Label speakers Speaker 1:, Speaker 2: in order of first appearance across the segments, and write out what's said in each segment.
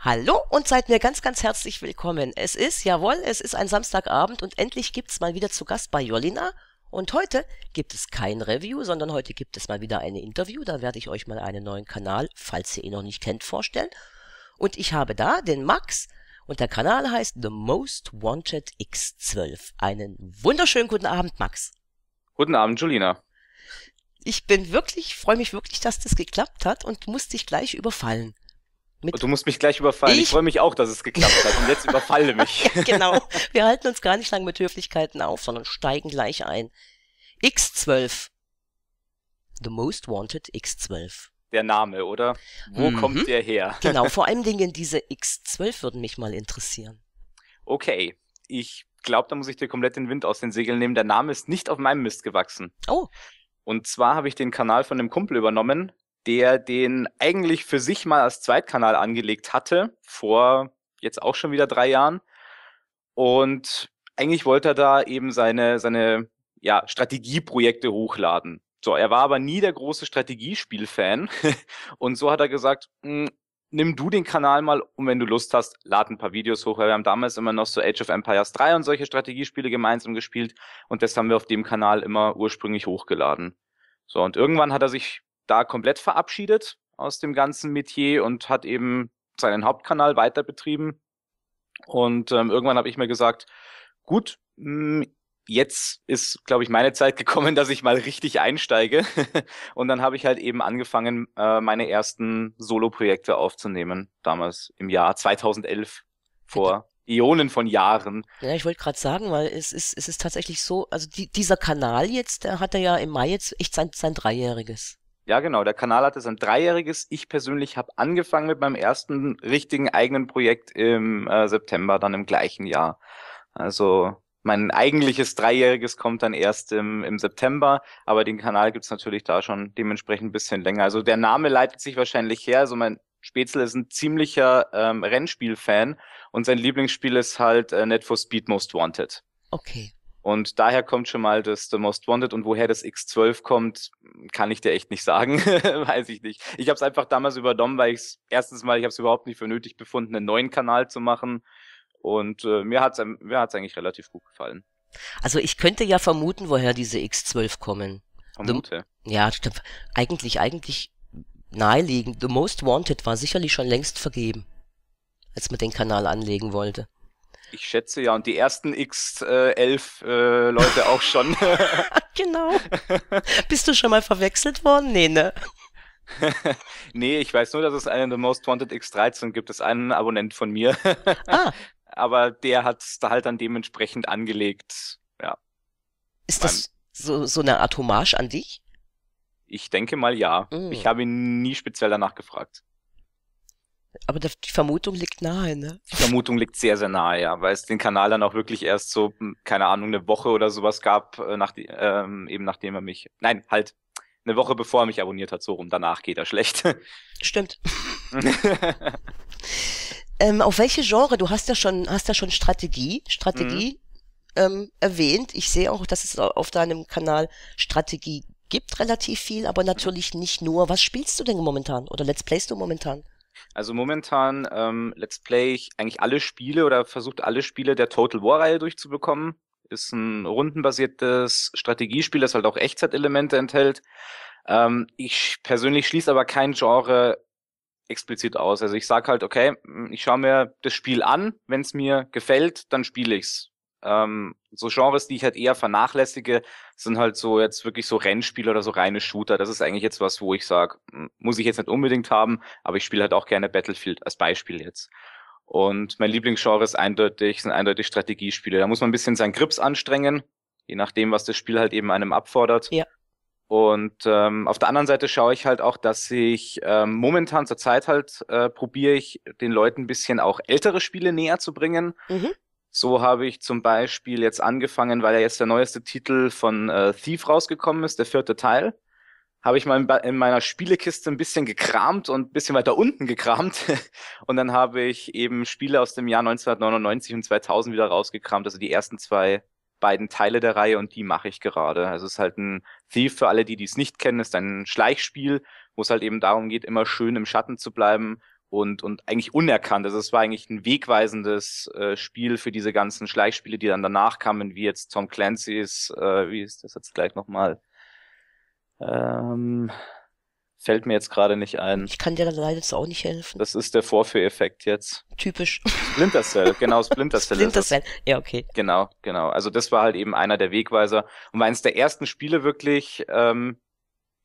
Speaker 1: Hallo und seid mir ganz, ganz herzlich willkommen. Es ist, jawohl, es ist ein Samstagabend und endlich gibt's mal wieder zu Gast bei Jolina. Und heute gibt es kein Review, sondern heute gibt es mal wieder ein Interview. Da werde ich euch mal einen neuen Kanal, falls ihr ihn noch nicht kennt, vorstellen. Und ich habe da den Max und der Kanal heißt The Most Wanted X12. Einen wunderschönen guten Abend, Max.
Speaker 2: Guten Abend, Jolina.
Speaker 1: Ich bin wirklich, freue mich wirklich, dass das geklappt hat und muss dich gleich überfallen.
Speaker 2: Mit. Du musst mich gleich überfallen. Ich, ich freue mich auch, dass es geklappt hat. Und jetzt überfalle mich. ja,
Speaker 1: genau. Wir halten uns gar nicht lang mit Höflichkeiten auf, sondern steigen gleich ein. X12. The Most Wanted X12.
Speaker 2: Der Name, oder? Wo mhm. kommt der her? Genau, vor
Speaker 1: allen Dingen diese X12 würden mich mal interessieren.
Speaker 2: Okay. Ich glaube, da muss ich dir komplett den Wind aus den Segeln nehmen. Der Name ist nicht auf meinem Mist gewachsen. Oh. Und zwar habe ich den Kanal von einem Kumpel übernommen, der den eigentlich für sich mal als Zweitkanal angelegt hatte, vor jetzt auch schon wieder drei Jahren. Und eigentlich wollte er da eben seine, seine ja, Strategieprojekte hochladen. So, er war aber nie der große Strategiespiel-Fan. und so hat er gesagt, hm, nimm du den Kanal mal und wenn du Lust hast, lad ein paar Videos hoch. Weil wir haben damals immer noch so Age of Empires 3 und solche Strategiespiele gemeinsam gespielt und das haben wir auf dem Kanal immer ursprünglich hochgeladen. So, und irgendwann hat er sich da komplett verabschiedet aus dem ganzen Metier und hat eben seinen Hauptkanal weiter betrieben. Und ähm, irgendwann habe ich mir gesagt, gut, mh, hm, jetzt ist, glaube ich, meine Zeit gekommen, dass ich mal richtig einsteige. und dann habe ich halt eben angefangen, äh, meine ersten Solo-Projekte aufzunehmen, damals im Jahr 2011 vor. Ionen von Jahren.
Speaker 1: Ja, ich wollte gerade sagen, weil es ist, es ist tatsächlich so, also die, dieser Kanal jetzt, der hat er ja im Mai jetzt echt sein, sein Dreijähriges.
Speaker 2: Ja, genau. Der Kanal hatte sein dreijähriges. Ich persönlich habe angefangen mit meinem ersten richtigen eigenen Projekt im äh, September, dann im gleichen Jahr. Also mein eigentliches Dreijähriges kommt dann erst im, im September, aber den Kanal gibt's natürlich da schon dementsprechend ein bisschen länger. Also der Name leitet sich wahrscheinlich her. Also mein Spätzle ist ein ziemlicher ähm, Rennspiel-Fan und sein Lieblingsspiel ist halt äh, Net for Speed Most Wanted. Okay. Und daher kommt schon mal das The Most Wanted und woher das X12 kommt, kann ich dir echt nicht sagen, weiß ich nicht. Ich habe es einfach damals übernommen, weil ich es erstens mal, ich habe es überhaupt nicht für nötig befunden, einen neuen Kanal zu machen und äh, mir hat's mir hat's eigentlich relativ gut gefallen.
Speaker 1: Also ich könnte ja vermuten, woher diese X12 kommen. Vermute. ja, Eigentlich, eigentlich naheliegend. The Most Wanted war sicherlich schon längst vergeben, als man den Kanal anlegen wollte.
Speaker 2: Ich schätze ja, und die ersten X11 äh, äh, Leute auch schon.
Speaker 1: genau. Bist du schon mal verwechselt worden? Nee, ne?
Speaker 2: nee, ich weiß nur, dass es einen The Most Wanted X13 gibt. Das ist ein Abonnent von mir. ah. Aber der hat es da halt dann dementsprechend angelegt. Ja. Ist das so, so eine Art Hommage an dich? Ich denke mal ja. Mm. Ich habe ihn nie speziell danach gefragt.
Speaker 1: Aber die Vermutung liegt nahe, ne?
Speaker 2: Die Vermutung liegt sehr, sehr nahe, ja, weil es den Kanal dann auch wirklich erst so, hm, keine Ahnung, eine Woche oder sowas gab, äh, nach, ähm, eben nachdem er mich, nein, halt, eine Woche bevor er mich abonniert hat, so rum. Danach geht er schlecht. Stimmt.
Speaker 1: ähm, auf welche Genre? Du hast ja schon, hast ja schon Strategie, Strategie mhm. ähm, erwähnt. Ich sehe auch, dass es auf deinem Kanal Strategie gibt relativ viel, aber natürlich nicht nur. Was spielst du denn momentan oder Let's Playst du momentan?
Speaker 2: Also momentan ähm, Let's Play ich eigentlich alle Spiele oder versucht alle Spiele der Total War-Reihe durchzubekommen. Ist ein rundenbasiertes Strategiespiel, das halt auch Echtzeitelemente enthält. Ähm, ich persönlich schließe aber kein Genre explizit aus. Also ich sage halt, okay, hm, ich schaue mir das Spiel an, wenn es mir gefällt, dann spiele ich es. Ähm, so Genres, die ich halt eher vernachlässige, sind halt so jetzt wirklich so Rennspiele oder so reine Shooter. Das ist eigentlich jetzt was, wo ich sage, muss ich jetzt nicht unbedingt haben, aber ich spiele halt auch gerne Battlefield als Beispiel jetzt. Und mein Lieblingsgenre ist eindeutig, sind eindeutig Strategiespiele. Da muss man ein bisschen seinen Grips anstrengen, je nachdem, was das Spiel halt eben einem abfordert. Ja. Und ähm, auf der anderen Seite schaue ich halt auch, dass ich ähm, momentan zur Zeit halt äh, probiere ich den Leuten ein bisschen auch ältere Spiele näher zu bringen. Mhm. So habe ich zum Beispiel jetzt angefangen, weil ja jetzt der neueste Titel von äh, Thief rausgekommen ist, der vierte Teil. Habe ich mal in, in meiner Spielekiste ein bisschen gekramt und ein bisschen weiter unten gekramt. und dann habe ich eben Spiele aus dem Jahr 1999 und 2000 wieder rausgekramt, also die ersten zwei beiden Teile der Reihe und die mache ich gerade. Also es ist halt ein Thief für alle, die dies nicht kennen, ist ein Schleichspiel, wo es halt eben darum geht, immer schön im Schatten zu bleiben und, und eigentlich unerkannt. Also es war eigentlich ein wegweisendes äh, Spiel für diese ganzen Schleichspiele, die dann danach kamen, wie jetzt Tom Clancy's, äh, wie ist das jetzt gleich nochmal? Ähm, fällt mir jetzt gerade nicht ein. Ich kann dir da leider jetzt auch nicht helfen. Das ist der Vorführeffekt jetzt. Typisch. Splinter Cell, genau, Splinter Cell. Splinter Cell, ja, okay. Genau, genau. Also das war halt eben einer der Wegweiser und war eines der ersten Spiele wirklich, ähm,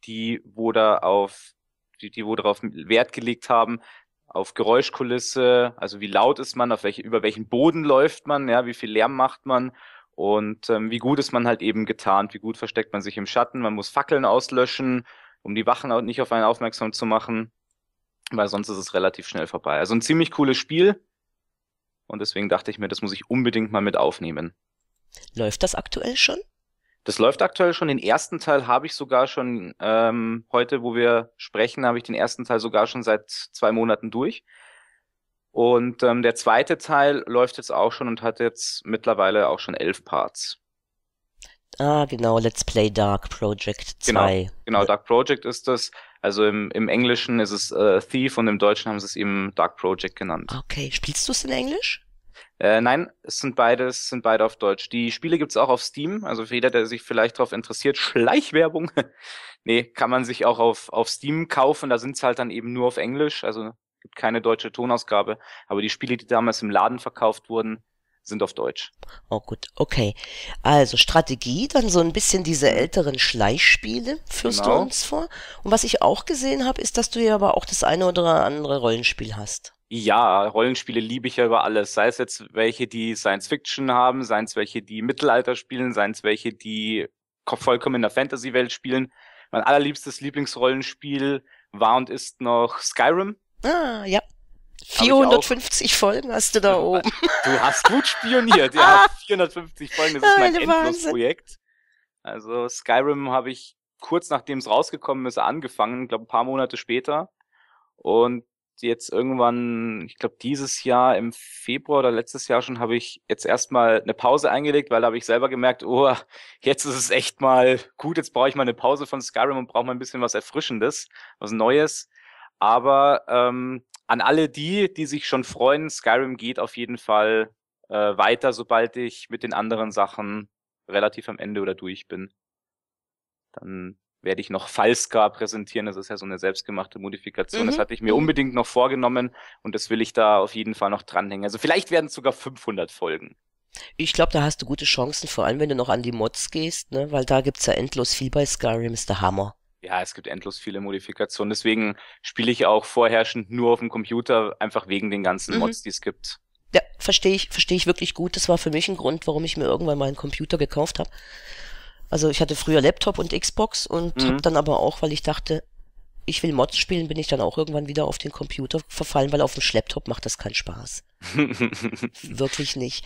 Speaker 2: die, wo da auf die, die wo darauf Wert gelegt haben, auf Geräuschkulisse, also wie laut ist man, auf welche, über welchen Boden läuft man, ja, wie viel Lärm macht man und ähm, wie gut ist man halt eben getarnt, wie gut versteckt man sich im Schatten, man muss Fackeln auslöschen, um die Wachen auch nicht auf einen aufmerksam zu machen, weil sonst ist es relativ schnell vorbei. Also ein ziemlich cooles Spiel und deswegen dachte ich mir, das muss ich unbedingt mal mit aufnehmen.
Speaker 1: Läuft das aktuell schon?
Speaker 2: Das läuft aktuell schon. Den ersten Teil habe ich sogar schon ähm, heute, wo wir sprechen, habe ich den ersten Teil sogar schon seit zwei Monaten durch. Und ähm, der zweite Teil läuft jetzt auch schon und hat jetzt mittlerweile auch schon elf Parts.
Speaker 1: Ah, genau, Let's Play Dark Project 2. Genau,
Speaker 2: genau Dark Project ist das. Also im, im Englischen ist es äh, Thief und im Deutschen haben sie es eben Dark Project genannt. Okay, spielst du es in Englisch? Äh, nein, es sind beides, sind beide auf Deutsch. Die Spiele gibt's auch auf Steam, also für jeder, der sich vielleicht darauf interessiert, Schleichwerbung. nee, kann man sich auch auf, auf Steam kaufen, da sind's halt dann eben nur auf Englisch, also gibt keine deutsche Tonausgabe, aber die Spiele, die damals im Laden verkauft wurden, sind auf Deutsch.
Speaker 1: Oh gut, okay. Also Strategie, dann so ein bisschen diese älteren Schleichspiele führst genau. du uns vor. Und was ich auch gesehen habe, ist, dass du ja aber auch das eine oder andere Rollenspiel hast.
Speaker 2: Ja, Rollenspiele liebe ich ja über alles. Sei es jetzt welche, die Science Fiction haben, seien es welche, die Mittelalter spielen, seien es welche, die vollkommen in der Fantasy-Welt spielen. Mein allerliebstes Lieblingsrollenspiel war und ist noch Skyrim. Ah, ja. 450
Speaker 1: Folgen hast du da oben.
Speaker 2: Du hast gut spioniert. ja, 450 Folgen, das ist mein Endlos-Projekt. Also Skyrim habe ich kurz nachdem es rausgekommen ist angefangen, glaube ein paar Monate später. Und jetzt irgendwann, ich glaube dieses Jahr im Februar oder letztes Jahr schon, habe ich jetzt erstmal eine Pause eingelegt, weil da habe ich selber gemerkt, oh, jetzt ist es echt mal gut, jetzt brauche ich mal eine Pause von Skyrim und brauche mal ein bisschen was Erfrischendes, was Neues. Aber ähm, an alle die, die sich schon freuen, Skyrim geht auf jeden Fall äh, weiter, sobald ich mit den anderen Sachen relativ am Ende oder durch bin. Dann werde ich noch Falska präsentieren. Das ist ja so eine selbstgemachte Modifikation. Mhm. Das hatte ich mir unbedingt noch vorgenommen und das will ich da auf jeden Fall noch dranhängen. Also vielleicht werden es sogar 500 Folgen.
Speaker 1: Ich glaube, da hast du gute Chancen, vor allem wenn du noch an die Mods gehst, ne? weil da gibt's ja endlos viel bei Skyrim, ist der Hammer.
Speaker 2: Ja, es gibt endlos viele Modifikationen. Deswegen spiele ich auch vorherrschend nur auf dem Computer, einfach wegen den ganzen mhm. Mods, die es gibt.
Speaker 1: Ja, verstehe ich, verstehe ich wirklich gut. Das war für mich ein Grund, warum ich mir irgendwann mal einen Computer gekauft habe. Also ich hatte früher Laptop und Xbox und mhm. habe dann aber auch, weil ich dachte, ich will Mods spielen, bin ich dann auch irgendwann wieder auf den Computer verfallen, weil auf dem Schlepptop macht das keinen Spaß. Wirklich nicht.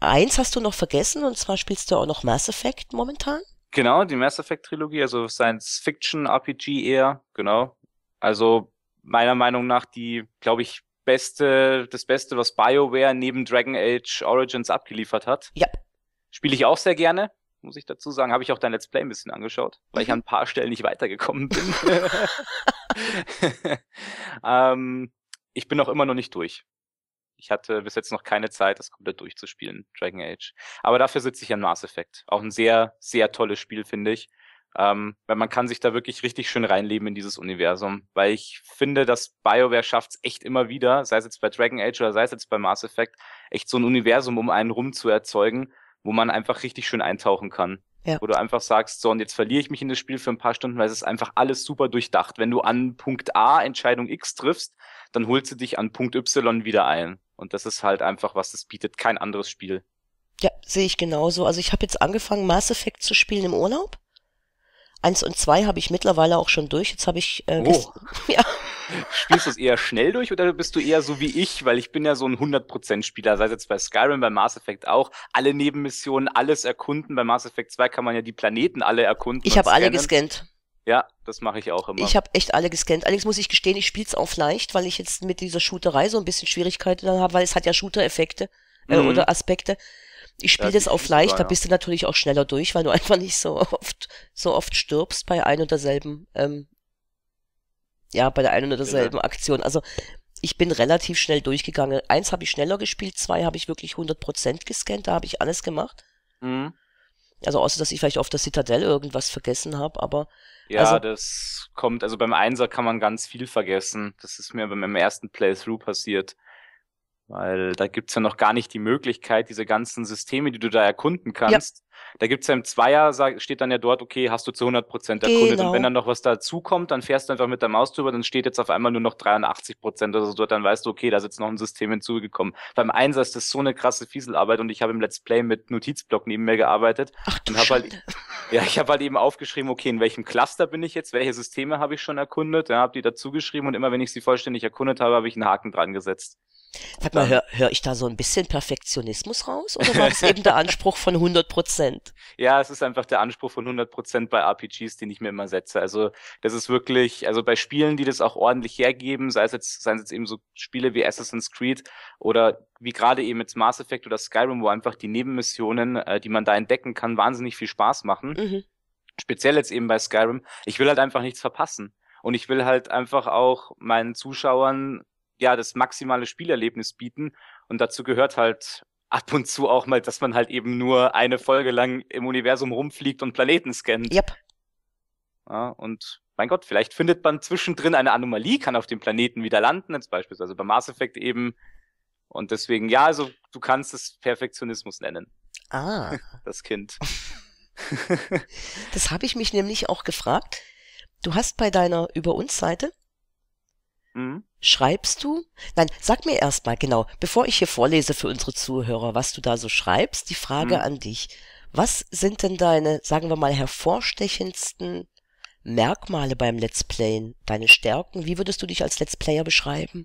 Speaker 1: Eins hast du noch vergessen und zwar spielst du auch noch Mass Effect momentan.
Speaker 2: Genau, die Mass Effect Trilogie, also Science Fiction RPG eher, genau. Also meiner Meinung nach die, glaube ich, beste, das Beste, was BioWare neben Dragon Age Origins abgeliefert hat. Ja. Spiele ich auch sehr gerne muss ich dazu sagen. Habe ich auch dein Let's Play ein bisschen angeschaut, weil ich mhm. an ein paar Stellen nicht weitergekommen bin. ähm, ich bin auch immer noch nicht durch. Ich hatte bis jetzt noch keine Zeit, das komplett durchzuspielen, Dragon Age. Aber dafür sitze ich an Mass Effect. Auch ein sehr, sehr tolles Spiel, finde ich. Ähm, weil man kann sich da wirklich richtig schön reinleben in dieses Universum. Weil ich finde, dass BioWare schafft es echt immer wieder, sei es jetzt bei Dragon Age oder sei es jetzt bei Mass Effect, echt so ein Universum um einen rum zu erzeugen, wo man einfach richtig schön eintauchen kann. Ja. Wo du einfach sagst, so, und jetzt verliere ich mich in das Spiel für ein paar Stunden, weil es ist einfach alles super durchdacht. Wenn du an Punkt A Entscheidung X triffst, dann holst du dich an Punkt Y wieder ein. Und das ist halt einfach, was das bietet, kein anderes Spiel.
Speaker 1: Ja, sehe ich genauso. Also ich habe jetzt angefangen, Mass Effect zu spielen im Urlaub. Eins und zwei habe ich mittlerweile auch schon durch. Jetzt habe ich äh, oh. ja,
Speaker 2: Spielst du es eher schnell durch oder bist du eher so wie ich, weil ich bin ja so ein 100%-Spieler, sei es jetzt bei Skyrim, bei Mass Effect auch, alle Nebenmissionen, alles erkunden. Bei Mass Effect 2 kann man ja die Planeten alle erkunden. Ich habe alle gescannt. Ja, das mache ich auch immer. Ich habe
Speaker 1: echt alle gescannt. Allerdings muss ich gestehen, ich spiele es auch leicht, weil ich jetzt mit dieser Shooterei so ein bisschen Schwierigkeiten habe, weil es hat ja Shooter-Effekte äh, mhm. oder Aspekte. Ich spiele das, das auf leicht, war, da bist du natürlich auch schneller durch, weil du einfach nicht so oft so oft stirbst bei ein und derselben ähm, ja, bei der einen oder genau. derselben ja. Aktion. Also ich bin relativ schnell durchgegangen. Eins habe ich schneller gespielt, zwei habe ich wirklich 100% gescannt, da habe ich alles gemacht. Mhm. Also außer, dass ich vielleicht auf der Zitadelle irgendwas vergessen habe, aber... Ja, also,
Speaker 2: das kommt, also beim Einser kann man ganz viel vergessen. Das ist mir beim ersten Playthrough passiert. Weil da gibt's ja noch gar nicht die Möglichkeit, diese ganzen Systeme, die du da erkunden kannst, ja. Da gibt es ja im Zweier, steht dann ja dort, okay, hast du zu 100 erkundet. Genau. Und wenn genau. dann noch was dazukommt, dann fährst du einfach mit der Maus drüber, dann steht jetzt auf einmal nur noch 83 oder so dort, dann weißt du, okay, da ist jetzt noch ein System hinzugekommen. Beim Einser ist das so eine krasse Fieselarbeit und ich habe im Let's Play mit Notizblock neben mir gearbeitet. Ach, und habe halt, ja, ich habe halt eben aufgeschrieben, okay, in welchem Cluster bin ich jetzt, welche Systeme habe ich schon erkundet, ja, habe die dazugeschrieben und immer wenn ich sie vollständig erkundet habe, habe ich einen Haken dran gesetzt.
Speaker 1: Sag mal, höre hör ich da so ein bisschen Perfektionismus raus oder war es eben der Anspruch von 100 Prozent.
Speaker 2: Ja, es ist einfach der Anspruch von 100 Prozent bei RPGs, den ich mir immer setze. Also das ist wirklich, also bei Spielen, die das auch ordentlich hergeben, sei es jetzt, seien es jetzt eben so Spiele wie Assassin's Creed oder wie gerade eben jetzt Mass Effect oder Skyrim, wo einfach die Nebenmissionen, äh, die man da entdecken kann, wahnsinnig viel Spaß machen. Mhm. Speziell jetzt eben bei Skyrim. Ich will halt einfach nichts verpassen. Und ich will halt einfach auch meinen Zuschauern ja das maximale Spielerlebnis bieten. Und dazu gehört halt ab und zu auch mal, dass man halt eben nur eine Folge lang im Universum rumfliegt und Planeten scannt. Yep. Ja, und mein Gott, vielleicht findet man zwischendrin eine Anomalie, kann auf dem Planeten wieder landen, jetzt beispielsweise bei Mass Effect eben. Und deswegen, ja, also du kannst es Perfektionismus nennen. Ah. Das Kind.
Speaker 1: das habe ich mich nämlich auch gefragt. Du hast bei deiner Über uns Seite mhm. Schreibst du? Nein, sag mir erstmal, genau, bevor ich hier vorlese für unsere Zuhörer, was du da so schreibst, die Frage mhm. an dich. Was sind denn deine, sagen wir mal, hervorstechendsten Merkmale beim Let's Playen? Deine Stärken? Wie würdest du dich als Let's Player beschreiben?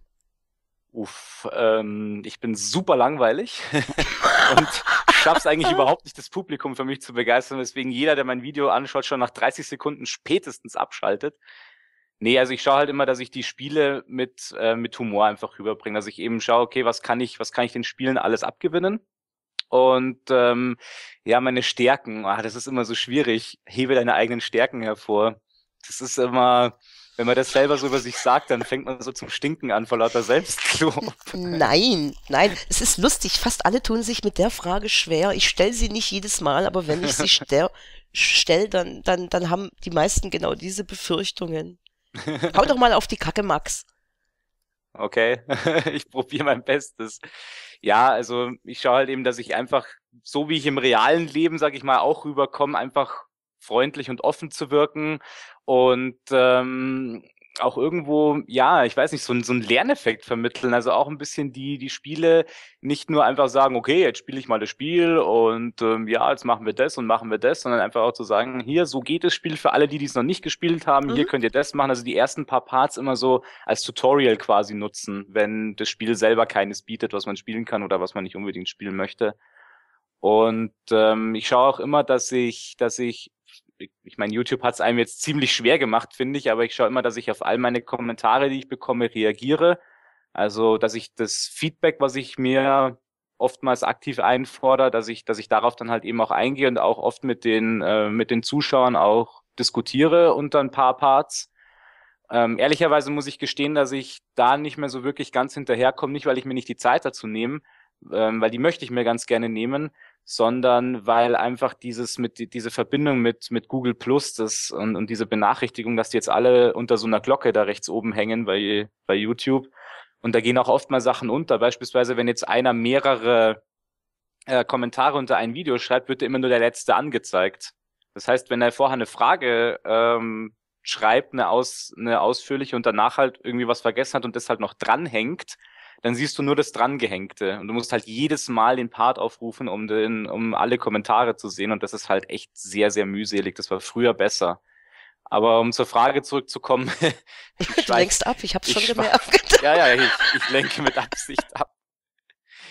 Speaker 2: Uff, ähm, ich bin super langweilig und schaff's eigentlich überhaupt nicht, das Publikum für mich zu begeistern, weswegen jeder, der mein Video anschaut, schon nach 30 Sekunden spätestens abschaltet. Nee, also ich schaue halt immer, dass ich die Spiele mit, äh, mit Humor einfach rüberbringe, dass ich eben schaue, okay, was kann ich, was kann ich den Spielen alles abgewinnen? Und ähm, ja, meine Stärken, ach, das ist immer so schwierig. Hebe deine eigenen Stärken hervor. Das ist immer, wenn man das selber so über sich sagt, dann fängt man so zum Stinken an vor lauter Selbstlob.
Speaker 1: Nein, nein, es ist lustig. Fast alle tun sich mit der Frage schwer. Ich stelle sie nicht jedes Mal, aber wenn ich sie stelle, dann, dann, dann haben die meisten genau diese Befürchtungen. Hau doch mal auf die Kacke, Max.
Speaker 2: Okay, ich probiere mein Bestes. Ja, also ich schaue halt eben, dass ich einfach, so wie ich im realen Leben, sage ich mal, auch rüberkomme, einfach freundlich und offen zu wirken und ähm, auch irgendwo, ja, ich weiß nicht, so, so einen Lerneffekt vermitteln. Also auch ein bisschen die, die Spiele nicht nur einfach sagen, okay, jetzt spiele ich mal das Spiel und ähm, ja, jetzt machen wir das und machen wir das, sondern einfach auch zu sagen, hier, so geht das Spiel für alle, die es noch nicht gespielt haben, mhm. hier könnt ihr das machen. Also die ersten paar Parts immer so als Tutorial quasi nutzen, wenn das Spiel selber keines bietet, was man spielen kann oder was man nicht unbedingt spielen möchte. Und ähm, ich schaue auch immer, dass ich, dass ich ich meine, YouTube hat es einem jetzt ziemlich schwer gemacht, finde ich, aber ich schaue immer, dass ich auf all meine Kommentare, die ich bekomme, reagiere. Also, dass ich das Feedback, was ich mir oftmals aktiv einfordere, dass ich, dass ich darauf dann halt eben auch eingehe und auch oft mit den, äh, mit den Zuschauern auch diskutiere unter ein paar Parts. Ähm, ehrlicherweise muss ich gestehen, dass ich da nicht mehr so wirklich ganz hinterherkomme, nicht weil ich mir nicht die Zeit dazu nehme, ähm, weil die möchte ich mir ganz gerne nehmen, sondern weil einfach dieses mit diese Verbindung mit mit Google Plus das und, und diese Benachrichtigung, dass die jetzt alle unter so einer Glocke da rechts oben hängen bei bei YouTube und da gehen auch oft mal Sachen unter. Beispielsweise wenn jetzt einer mehrere äh, Kommentare unter ein Video schreibt, wird immer nur der letzte angezeigt. Das heißt, wenn er vorher eine Frage ähm, schreibt, eine aus eine ausführliche und danach halt irgendwie was vergessen hat und das halt noch dranhängt, dann siehst du nur das Drangehängte. Und du musst halt jedes Mal den Part aufrufen, um, den, um alle Kommentare zu sehen. Und das ist halt echt sehr, sehr mühselig. Das war früher besser. Aber um zur Frage zurückzukommen. ich du lenkst
Speaker 1: ab, ich hab's schon gemerkt.
Speaker 2: Ja, ja, ich, ich lenke mit Absicht ab.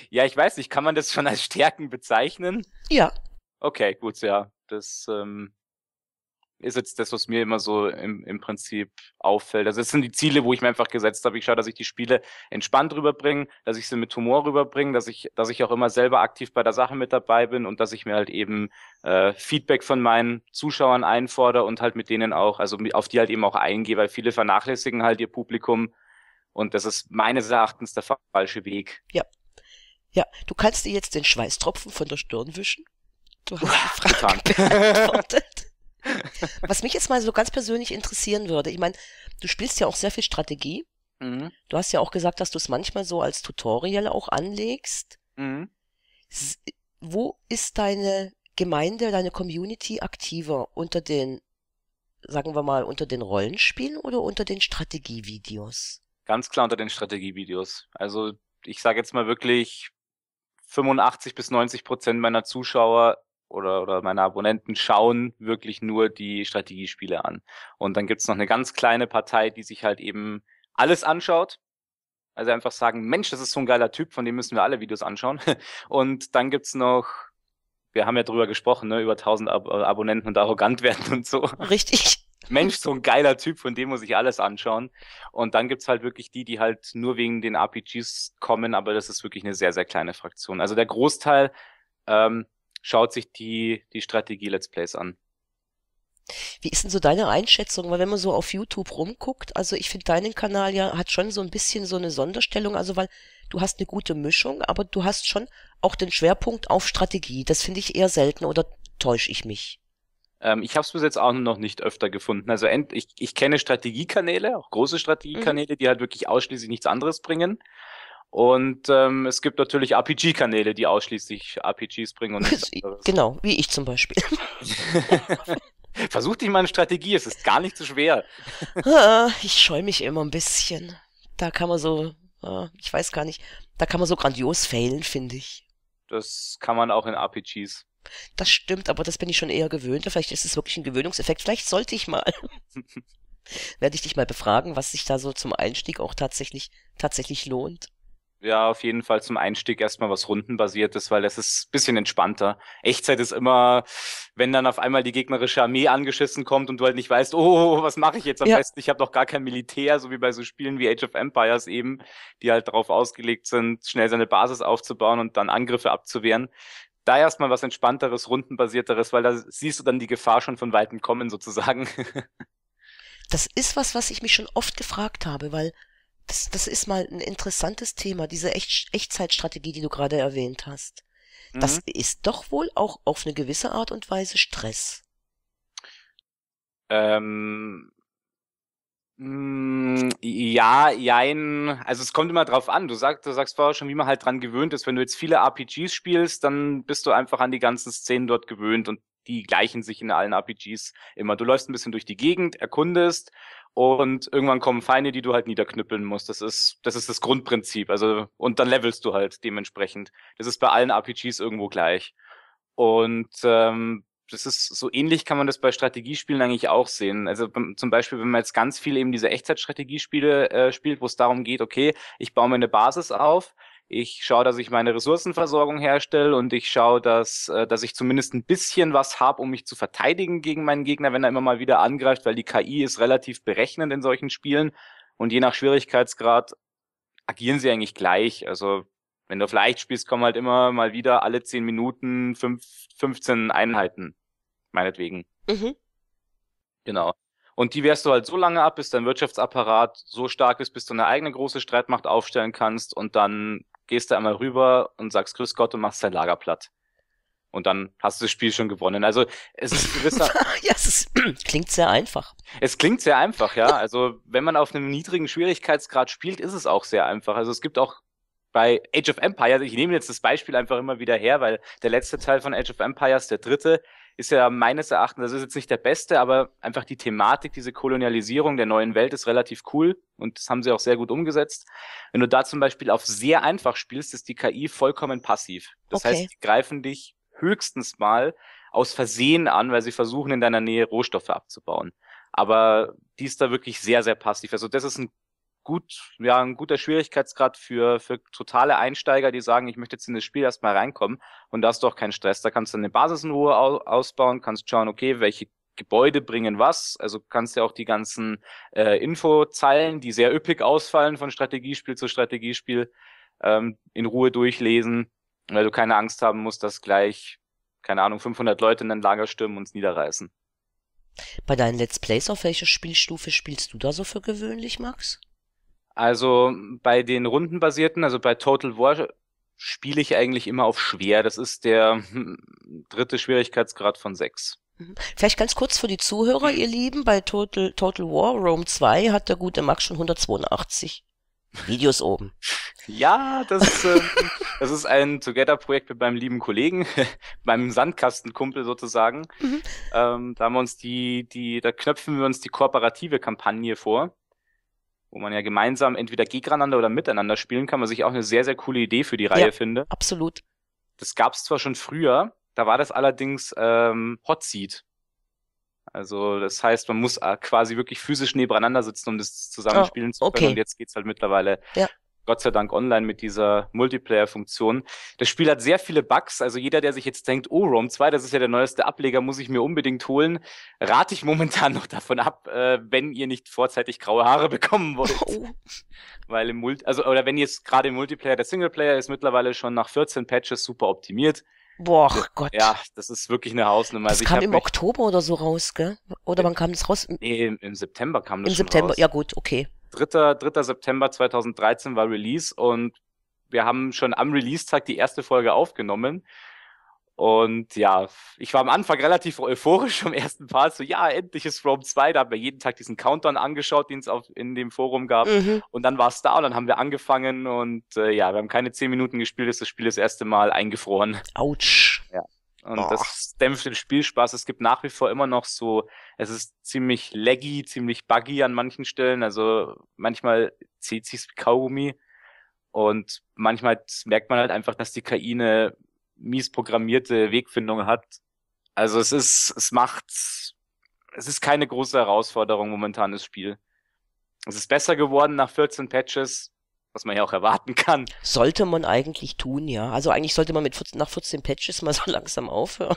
Speaker 2: Ja, ich weiß nicht, kann man das schon als Stärken bezeichnen? Ja. Okay, gut, ja. Das, ähm, ist jetzt das, was mir immer so im, im Prinzip auffällt. Also das sind die Ziele, wo ich mir einfach gesetzt habe. Ich schaue, dass ich die Spiele entspannt rüberbringe, dass ich sie mit Humor rüberbringe, dass ich, dass ich auch immer selber aktiv bei der Sache mit dabei bin und dass ich mir halt eben äh, Feedback von meinen Zuschauern einfordere und halt mit denen auch, also auf die halt eben auch eingehe, weil viele vernachlässigen halt ihr Publikum und das ist meines Erachtens der falsche Weg.
Speaker 1: Ja. Ja, du kannst dir jetzt den Schweißtropfen von der Stirn wischen. Du hast die Frage beantwortet. Was mich jetzt mal so ganz persönlich interessieren würde, ich meine, du spielst ja auch sehr viel Strategie. Mhm. Du hast ja auch gesagt, dass du es manchmal so als Tutorial auch anlegst. Mhm. Wo ist deine Gemeinde, deine Community aktiver unter den, sagen wir mal, unter den Rollenspielen oder unter den Strategievideos?
Speaker 2: Ganz klar unter den Strategievideos. Also ich sage jetzt mal wirklich, 85 bis 90 Prozent meiner Zuschauer oder, oder meine Abonnenten schauen wirklich nur die Strategiespiele an. Und dann gibt's noch eine ganz kleine Partei, die sich halt eben alles anschaut. Also einfach sagen, Mensch, das ist so ein geiler Typ, von dem müssen wir alle Videos anschauen. Und dann gibt's noch, wir haben ja drüber gesprochen, ne, über 1000 Ab äh, Abonnenten und arrogant werden und so. Richtig. Mensch, so ein geiler Typ, von dem muss ich alles anschauen. Und dann gibt's halt wirklich die, die halt nur wegen den RPGs kommen, aber das ist wirklich eine sehr, sehr kleine Fraktion. Also der Großteil ähm, schaut sich die, die Strategie Let's Plays an.
Speaker 1: Wie ist denn so deine Einschätzung? Weil wenn man so auf YouTube rumguckt, also ich finde deinen Kanal ja hat schon so ein bisschen so eine Sonderstellung, also weil du hast eine gute Mischung, aber du hast schon auch den Schwerpunkt auf Strategie. Das finde ich eher selten oder täusche ich mich?
Speaker 2: Ähm, ich habe es bis jetzt auch noch nicht öfter gefunden. Also ich, ich kenne Strategiekanäle, auch große mhm. Strategiekanäle, mhm. die halt wirklich ausschließlich nichts anderes bringen. Und ähm, es gibt natürlich RPG-Kanäle, die ausschließlich RPGs bringen. Und genau,
Speaker 1: wie ich zum Beispiel.
Speaker 2: Versuch dich mal eine Strategie, es ist gar nicht so schwer.
Speaker 1: ich scheue mich immer ein bisschen. Da kann man so, ich weiß gar nicht, da kann man so grandios failen, finde ich.
Speaker 2: Das kann man auch in RPGs.
Speaker 1: Das stimmt, aber das bin ich schon eher gewöhnt. Vielleicht ist es wirklich ein Gewöhnungseffekt. Vielleicht sollte ich mal. Werde ich dich mal befragen, was sich da so zum Einstieg auch tatsächlich, tatsächlich lohnt
Speaker 2: ja auf jeden Fall zum Einstieg erstmal was rundenbasiertes, weil es ist ein bisschen entspannter. Echtzeit ist immer, wenn dann auf einmal die gegnerische Armee angeschissen kommt und du halt nicht weißt, oh, was mache ich jetzt am ja. besten? Ich habe doch gar kein Militär, so wie bei so Spielen wie Age of Empires eben, die halt darauf ausgelegt sind, schnell seine Basis aufzubauen und dann Angriffe abzuwehren. Da erstmal was entspannteres, rundenbasierteres, weil da siehst du dann die Gefahr schon von weitem kommen sozusagen.
Speaker 1: das ist was, was ich mich schon oft gefragt habe, weil das, das ist mal ein interessantes Thema, diese Echt Echtzeitstrategie, die du gerade erwähnt hast. Mhm. Das ist doch wohl auch auf eine gewisse Art und Weise
Speaker 2: Stress. Ähm, mm, ja, jein. Also es kommt immer drauf an. Du sagst, du sagst vorher schon, wie man halt dran gewöhnt ist. Wenn du jetzt viele RPGs spielst, dann bist du einfach an die ganzen Szenen dort gewöhnt und die gleichen sich in allen RPGs immer. Du läufst ein bisschen durch die Gegend, erkundest und irgendwann kommen Feinde, die du halt niederknüppeln musst. Das ist, das ist das Grundprinzip. Also, und dann levelst du halt dementsprechend. Das ist bei allen RPGs irgendwo gleich. Und ähm, das ist so ähnlich kann man das bei Strategiespielen eigentlich auch sehen. Also zum Beispiel, wenn man jetzt ganz viel eben diese Echtzeitstrategiespiele äh, spielt, wo es darum geht, okay, ich baue mir eine Basis auf, ich schaue, dass ich meine Ressourcenversorgung herstelle und ich schaue, dass, äh, dass ich zumindest ein bisschen was habe, um mich zu verteidigen gegen meinen Gegner, wenn er immer mal wieder angreift, weil die KI ist relativ berechnend in solchen Spielen und je nach Schwierigkeitsgrad agieren sie eigentlich gleich. Also wenn du auf leicht spielst, kommen halt immer mal wieder alle 10 Minuten fünf, 15 Einheiten, meinetwegen. Mhm. Genau. Und die wärst du halt so lange ab, bis dein Wirtschaftsapparat so stark ist, bis du eine eigene große Streitmacht aufstellen kannst und dann gehst du einmal rüber und sagst Grüß Gott und machst dein Lager platt. Und dann hast du das Spiel schon gewonnen. Also es ist gewisser. ja, es ist, klingt sehr einfach. Es klingt sehr einfach, ja. Also wenn man auf einem niedrigen Schwierigkeitsgrad spielt, ist es auch sehr einfach. Also es gibt auch bei Age of Empires, ich nehme jetzt das Beispiel einfach immer wieder her, weil der letzte Teil von Age of Empires, der dritte, ist ja meines Erachtens, das ist jetzt nicht der beste, aber einfach die Thematik, diese Kolonialisierung der neuen Welt ist relativ cool und das haben sie auch sehr gut umgesetzt. Wenn du da zum Beispiel auf sehr einfach spielst, ist die KI vollkommen passiv. Das okay. heißt, die greifen dich höchstens mal aus Versehen an, weil sie versuchen, in deiner Nähe Rohstoffe abzubauen. Aber die ist da wirklich sehr, sehr passiv. Also das ist ein gut, ja, ein guter Schwierigkeitsgrad für, für totale Einsteiger, die sagen, ich möchte jetzt in das Spiel erstmal reinkommen und da ist doch kein Stress. Da kannst du eine Basis in Ruhe ausbauen, kannst schauen, okay, welche Gebäude bringen was. Also kannst ja auch die ganzen äh, Infozeilen, die sehr üppig ausfallen von Strategiespiel zu Strategiespiel, ähm, in Ruhe durchlesen, weil du keine Angst haben musst, dass gleich, keine Ahnung, 500 Leute in dein Lager stürmen und uns niederreißen.
Speaker 1: Bei deinen Let's Plays auf welcher Spielstufe spielst du da so für gewöhnlich, Max?
Speaker 2: Also bei den rundenbasierten, also bei Total War spiele ich eigentlich immer auf schwer. Das ist der hm, dritte Schwierigkeitsgrad von sechs.
Speaker 1: Mhm. Vielleicht ganz kurz für die Zuhörer, ihr Lieben, bei Total, Total War Rome 2 hat der gute Max schon 182
Speaker 2: Videos oben. Ja, das, äh, das ist ein Together-Projekt mit meinem lieben Kollegen, meinem Sandkastenkumpel sozusagen. Mhm. Ähm, da haben wir uns die, die, da knöpfen wir uns die kooperative Kampagne vor wo man ja gemeinsam entweder gegeneinander oder miteinander spielen kann, was ich auch eine sehr, sehr coole Idee für die Reihe ja, finde. Absolut. Das gab es zwar schon früher, da war das allerdings ähm, Hot Seat. Also das heißt, man muss äh, quasi wirklich physisch nebeneinander sitzen, um das oh, zusammenspielen oh, okay. zu können. Und jetzt geht's halt mittlerweile ja. Gott sei Dank online mit dieser Multiplayer-Funktion. Das Spiel hat sehr viele Bugs. Also jeder, der sich jetzt denkt, oh, Rome 2, das ist ja der neueste Ableger, muss ich mir unbedingt holen, rate ich momentan noch davon ab, äh, wenn ihr nicht vorzeitig graue Haare bekommen wollt. Oh. Weil im Multi also, oder wenn ihr es gerade im Multiplayer, der Singleplayer ist mittlerweile schon nach 14 Patches super optimiert. Boah, das, Gott. Ja, das ist wirklich eine Hausnummer. Das also kam im
Speaker 1: Oktober oder so raus, gell?
Speaker 2: Oder wann kam das raus? Nee, im, im September kam das Im September, raus. ja gut, okay. 3. 3. September 2013 war Release und wir haben schon am Release-Tag die erste Folge aufgenommen und ja, ich war am Anfang relativ euphorisch vom ersten Part, so ja, endlich ist Rome 2. Da haben wir jeden Tag diesen Countdown angeschaut, den es auf, in dem Forum gab. Mhm. Und dann war es da und dann haben wir angefangen und äh, ja, wir haben keine zehn Minuten gespielt, ist das Spiel das erste Mal eingefroren. Autsch. Ja. Und oh. das dämpft den Spielspaß. Es gibt nach wie vor immer noch so, es ist ziemlich laggy, ziemlich buggy an manchen Stellen. Also manchmal zieht sich's Kaugummi. Und manchmal merkt man halt einfach, dass die KI eine mies programmierte Wegfindung hat. Also es ist, es macht, es ist keine große Herausforderung momentan, das Spiel. Es ist besser geworden nach 14 Patches, was man ja auch erwarten kann.
Speaker 1: Sollte man eigentlich tun, ja. Also eigentlich sollte man mit 14, nach 14 Patches mal so langsam aufhören.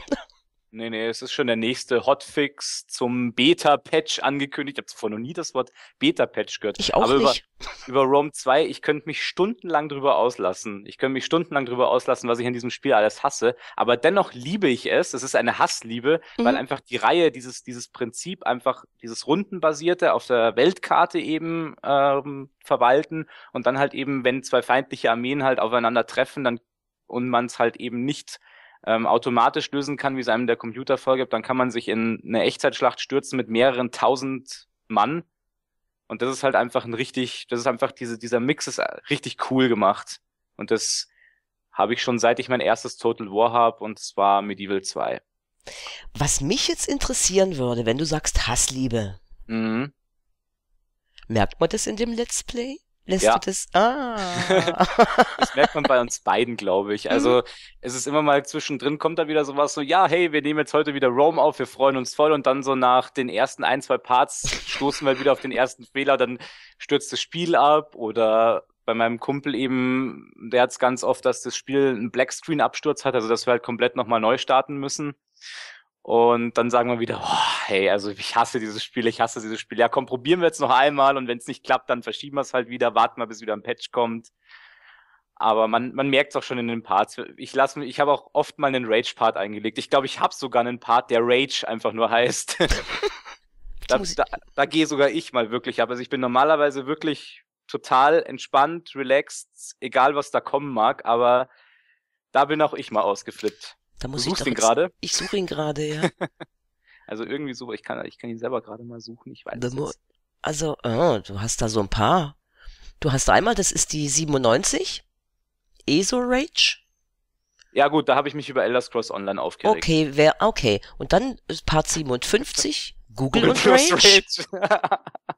Speaker 2: Nee, nee, es ist schon der nächste Hotfix zum Beta-Patch angekündigt. Ich habe vorhin noch nie das Wort Beta-Patch gehört. Ich auch Aber nicht. Über, über Rome 2, ich könnte mich stundenlang drüber auslassen. Ich könnte mich stundenlang drüber auslassen, was ich an diesem Spiel alles hasse. Aber dennoch liebe ich es. Es ist eine Hassliebe, mhm. weil einfach die Reihe, dieses, dieses Prinzip, einfach dieses Rundenbasierte auf der Weltkarte eben ähm, verwalten. Und dann halt eben, wenn zwei feindliche Armeen halt aufeinander treffen, dann und man es halt eben nicht ähm, automatisch lösen kann, wie es einem der Computer vorgibt, dann kann man sich in eine Echtzeitschlacht stürzen mit mehreren tausend Mann. Und das ist halt einfach ein richtig, das ist einfach diese, dieser Mix ist äh, richtig cool gemacht. Und das habe ich schon seit ich mein erstes Total War habe und zwar Medieval 2.
Speaker 1: Was mich jetzt interessieren würde, wenn du sagst Hassliebe. Mhm. Merkt man das in dem Let's Play? Lässt ja. du das? Ah.
Speaker 2: das merkt man bei uns beiden, glaube ich. Also mhm. es ist immer mal zwischendrin, kommt da wieder sowas so, ja, hey, wir nehmen jetzt heute wieder Rome auf, wir freuen uns voll und dann so nach den ersten ein, zwei Parts stoßen wir wieder auf den ersten Fehler, dann stürzt das Spiel ab oder bei meinem Kumpel eben, der hat es ganz oft, dass das Spiel einen Blackscreen-Absturz hat, also dass wir halt komplett nochmal neu starten müssen. Und dann sagen wir wieder, oh, hey, also ich hasse dieses Spiel, ich hasse dieses Spiel. Ja, komm, probieren wir jetzt noch einmal und wenn es nicht klappt, dann verschieben wir es halt wieder, warten wir, bis wieder ein Patch kommt. Aber man, man merkt es auch schon in den Parts. Ich lasse ich habe auch oft mal einen Rage-Part eingelegt. Ich glaube, ich habe sogar einen Part, der Rage einfach nur heißt. da, da, da gehe sogar ich mal wirklich ab. Also ich bin normalerweise wirklich total entspannt, relaxed, egal was da kommen mag, aber da bin auch ich mal ausgeflippt. Da muss du suchst ich ihn gerade? Ich suche
Speaker 1: ihn gerade, ja.
Speaker 2: Also irgendwie so, ich kann, ich kann ihn selber gerade mal suchen, ich weiß es nicht.
Speaker 1: Also, oh, du hast da so ein paar. Du hast einmal, das ist die 97, ESO Rage.
Speaker 2: Ja gut, da habe ich mich über Elder Scrolls Online aufgeregt.
Speaker 1: Okay, wer, okay. Und dann Part 57, Google, Google und Rage.
Speaker 2: Rage.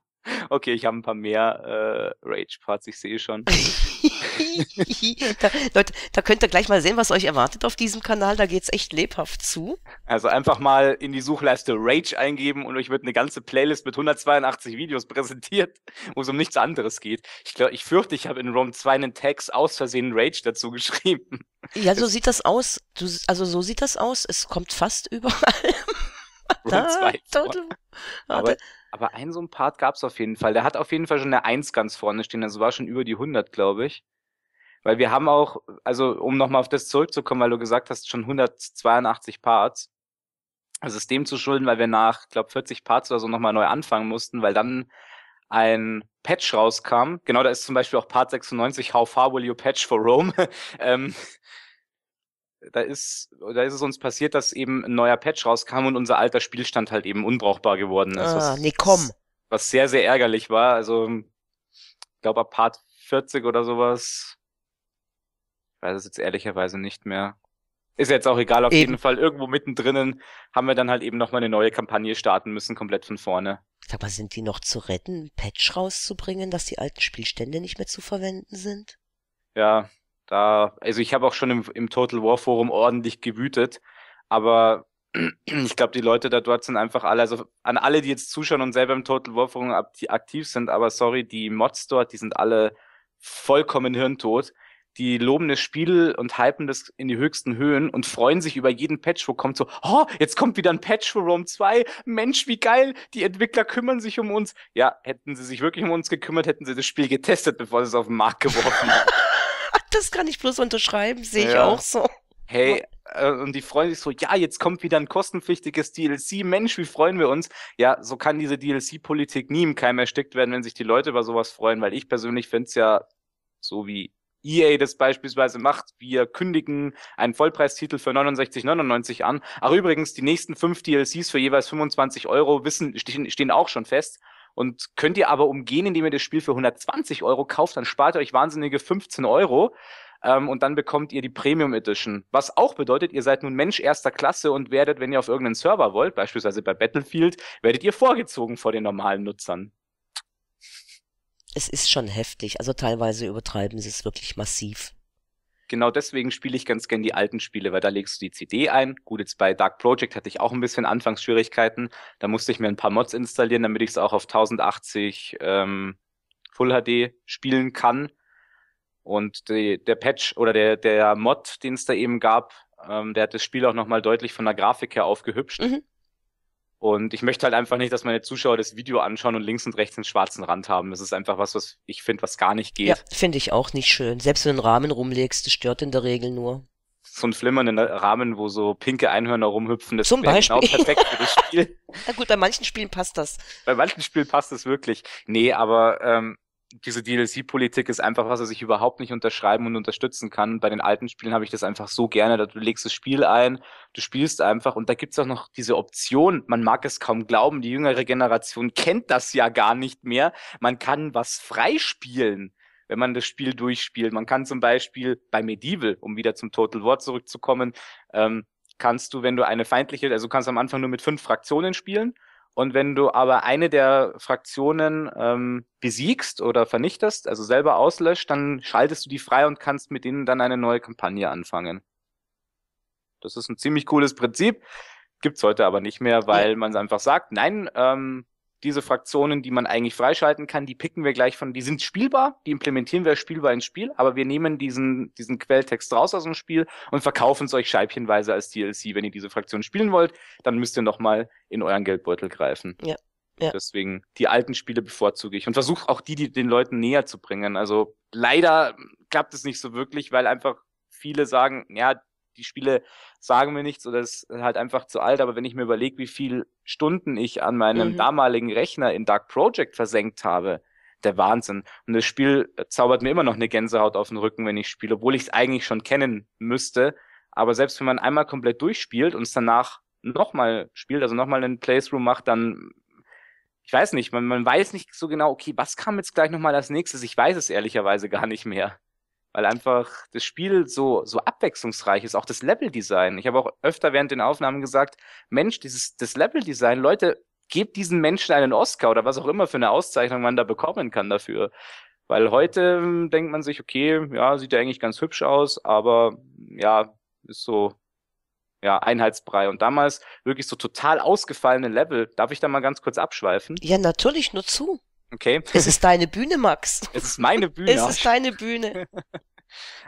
Speaker 2: Okay, ich habe ein paar mehr äh, Rage-Parts, ich sehe schon. da,
Speaker 1: Leute, da könnt ihr gleich mal sehen, was euch erwartet auf diesem Kanal. Da geht es echt lebhaft zu.
Speaker 2: Also einfach mal in die Suchleiste Rage eingeben und euch wird eine ganze Playlist mit 182 Videos präsentiert, wo es um nichts anderes geht. Ich glaube, ich fürchte, ich habe in ROM 2 einen Text aus Versehen Rage dazu geschrieben.
Speaker 1: Ja, so sieht das aus. Du, also so sieht das aus. Es kommt fast überall.
Speaker 2: Da, ah, zwei Aber, aber einen so einen Part gab es auf jeden Fall. Der hat auf jeden Fall schon eine Eins ganz vorne stehen. Also war schon über die 100, glaube ich. Weil wir haben auch, also um nochmal auf das zurückzukommen, weil du gesagt hast, schon 182 Parts. Also ist dem zu schulden, weil wir nach, glaube 40 Parts oder so nochmal neu anfangen mussten, weil dann ein Patch rauskam. Genau, da ist zum Beispiel auch Part 96, How Far Will You Patch for Rome? ähm, da ist, da ist es uns passiert, dass eben ein neuer Patch rauskam und unser alter Spielstand halt eben unbrauchbar geworden ist. Ah, was, nee, komm. Was sehr, sehr ärgerlich war. Also, ich glaube, ab Part 40 oder sowas. Ich weiß es jetzt ehrlicherweise nicht mehr. Ist jetzt auch egal, auf eben. jeden Fall. Irgendwo mittendrin haben wir dann halt eben nochmal eine neue Kampagne starten müssen, komplett von vorne.
Speaker 1: Sag mal, sind die noch zu retten, ein Patch rauszubringen, dass die alten Spielstände nicht mehr zu verwenden sind?
Speaker 2: Ja, da, also ich habe auch schon im, im Total War Forum ordentlich gewütet, aber ich glaube, die Leute da dort sind einfach alle, also an alle, die jetzt zuschauen und selber im Total War Forum aktiv sind, aber sorry, die Mods dort, die sind alle vollkommen hirntot. Die loben das Spiel und hypen das in die höchsten Höhen und freuen sich über jeden Patch, wo kommt so, oh, jetzt kommt wieder ein Patch für Rome 2. Mensch, wie geil, die Entwickler kümmern sich um uns. Ja, hätten sie sich wirklich um uns gekümmert, hätten sie das Spiel getestet, bevor sie es auf den Markt geworfen haben.
Speaker 1: das kann ich bloß unterschreiben, sehe ich auch so.
Speaker 2: Hey, äh, und die freuen sich so, ja, jetzt kommt wieder ein kostenpflichtiges DLC. Mensch, wie freuen wir uns. Ja, so kann diese DLC-Politik nie im Keim erstickt werden, wenn sich die Leute über sowas freuen, weil ich persönlich finde es ja so wie EA das beispielsweise macht. Wir kündigen einen Vollpreistitel für 69,99 an. Ach übrigens, die nächsten fünf DLCs für jeweils 25 Euro wissen, stehen, stehen auch schon fest und könnt ihr aber umgehen, indem ihr das Spiel für 120 Euro kauft, dann spart ihr euch wahnsinnige 15 Euro ähm, und dann bekommt ihr die Premium Edition. Was auch bedeutet, ihr seid nun Mensch erster Klasse und werdet, wenn ihr auf irgendeinen Server wollt, beispielsweise bei Battlefield, werdet ihr vorgezogen vor den normalen Nutzern.
Speaker 1: Es ist schon heftig, also teilweise übertreiben sie es wirklich massiv
Speaker 2: genau deswegen spiele ich ganz gern die alten Spiele, weil da legst du die CD ein. Gut, jetzt bei Dark Project hatte ich auch ein bisschen Anfangsschwierigkeiten. Da musste ich mir ein paar Mods installieren, damit ich es auch auf 1080 ähm, Full HD spielen kann. Und die, der Patch oder der, der Mod, den es da eben gab, ähm, der hat das Spiel auch nochmal deutlich von der Grafik her aufgehübscht. Mhm. Und ich möchte halt einfach nicht, dass meine Zuschauer das Video anschauen und links und rechts einen schwarzen Rand haben. Das ist einfach was, was ich finde, was gar nicht geht. Ja,
Speaker 1: finde ich auch nicht schön. Selbst wenn du einen Rahmen rumlegst, das stört in der Regel nur.
Speaker 2: So einen flimmernden Rahmen, wo so pinke Einhörner rumhüpfen, das Zum genau perfekt für das Spiel. Na gut, bei manchen Spielen passt das. Bei manchen Spielen passt das wirklich. Nee, aber ähm, diese DLC-Politik ist einfach was, was ich überhaupt nicht unterschreiben und unterstützen kann. Bei den alten Spielen habe ich das einfach so gerne. Du legst das Spiel ein, du spielst einfach und da gibt es auch noch diese Option, man mag es kaum glauben, die jüngere Generation kennt das ja gar nicht mehr. Man kann was freispielen wenn man das Spiel durchspielt. Man kann zum Beispiel bei Medieval, um wieder zum Total War zurückzukommen, ähm, kannst du, wenn du eine feindliche, also kannst du am Anfang nur mit fünf Fraktionen spielen und wenn du aber eine der Fraktionen ähm, besiegst oder vernichtest, also selber auslöscht, dann schaltest du die frei und kannst mit denen dann eine neue Kampagne anfangen. Das ist ein ziemlich cooles Prinzip. Gibt's heute aber nicht mehr, weil man einfach sagt, nein, ähm, diese Fraktionen, die man eigentlich freischalten kann, die picken wir gleich von, die sind spielbar, die implementieren wir spielbar ins Spiel, aber wir nehmen diesen, diesen Quelltext raus aus dem Spiel und verkaufen es euch scheibchenweise als DLC. Wenn ihr diese Fraktion spielen wollt, dann müsst ihr nochmal in euren Geldbeutel greifen. Ja. ja. Deswegen, die alten Spiele bevorzuge ich und versuche auch die, die den Leuten näher zu bringen. Also leider klappt es nicht so wirklich, weil einfach viele sagen, ja, die Spiele sagen mir nichts oder ist halt einfach zu alt, aber wenn ich mir überlege, wie viel Stunden ich an meinem mhm. damaligen Rechner in Dark Project versenkt habe, der Wahnsinn. Und das Spiel zaubert mir immer noch eine Gänsehaut auf den Rücken, wenn ich spiele, obwohl ich es eigentlich schon kennen müsste. Aber selbst wenn man einmal komplett durchspielt und es danach nochmal spielt, also nochmal einen Playthrough macht, dann ich weiß nicht, man, man weiß nicht so genau, okay, was kam jetzt gleich nochmal als nächstes? Ich weiß es ehrlicherweise gar nicht mehr weil einfach das Spiel so, so abwechslungsreich ist, auch das Leveldesign. Ich habe auch öfter während den Aufnahmen gesagt, Mensch, dieses, das Leveldesign, Leute, gebt diesen Menschen einen Oscar oder was auch immer für eine Auszeichnung man da bekommen kann dafür. Weil heute ähm, denkt man sich, okay, ja, sieht ja eigentlich ganz hübsch aus, aber mm, ja, ist so, ja, Einheitsbrei. Und damals wirklich so total ausgefallene Level. Darf ich da mal ganz kurz abschweifen? Ja, natürlich, nur zu. Okay. Es ist deine Bühne, Max. Es ist meine Bühne. es ist
Speaker 1: deine Bühne.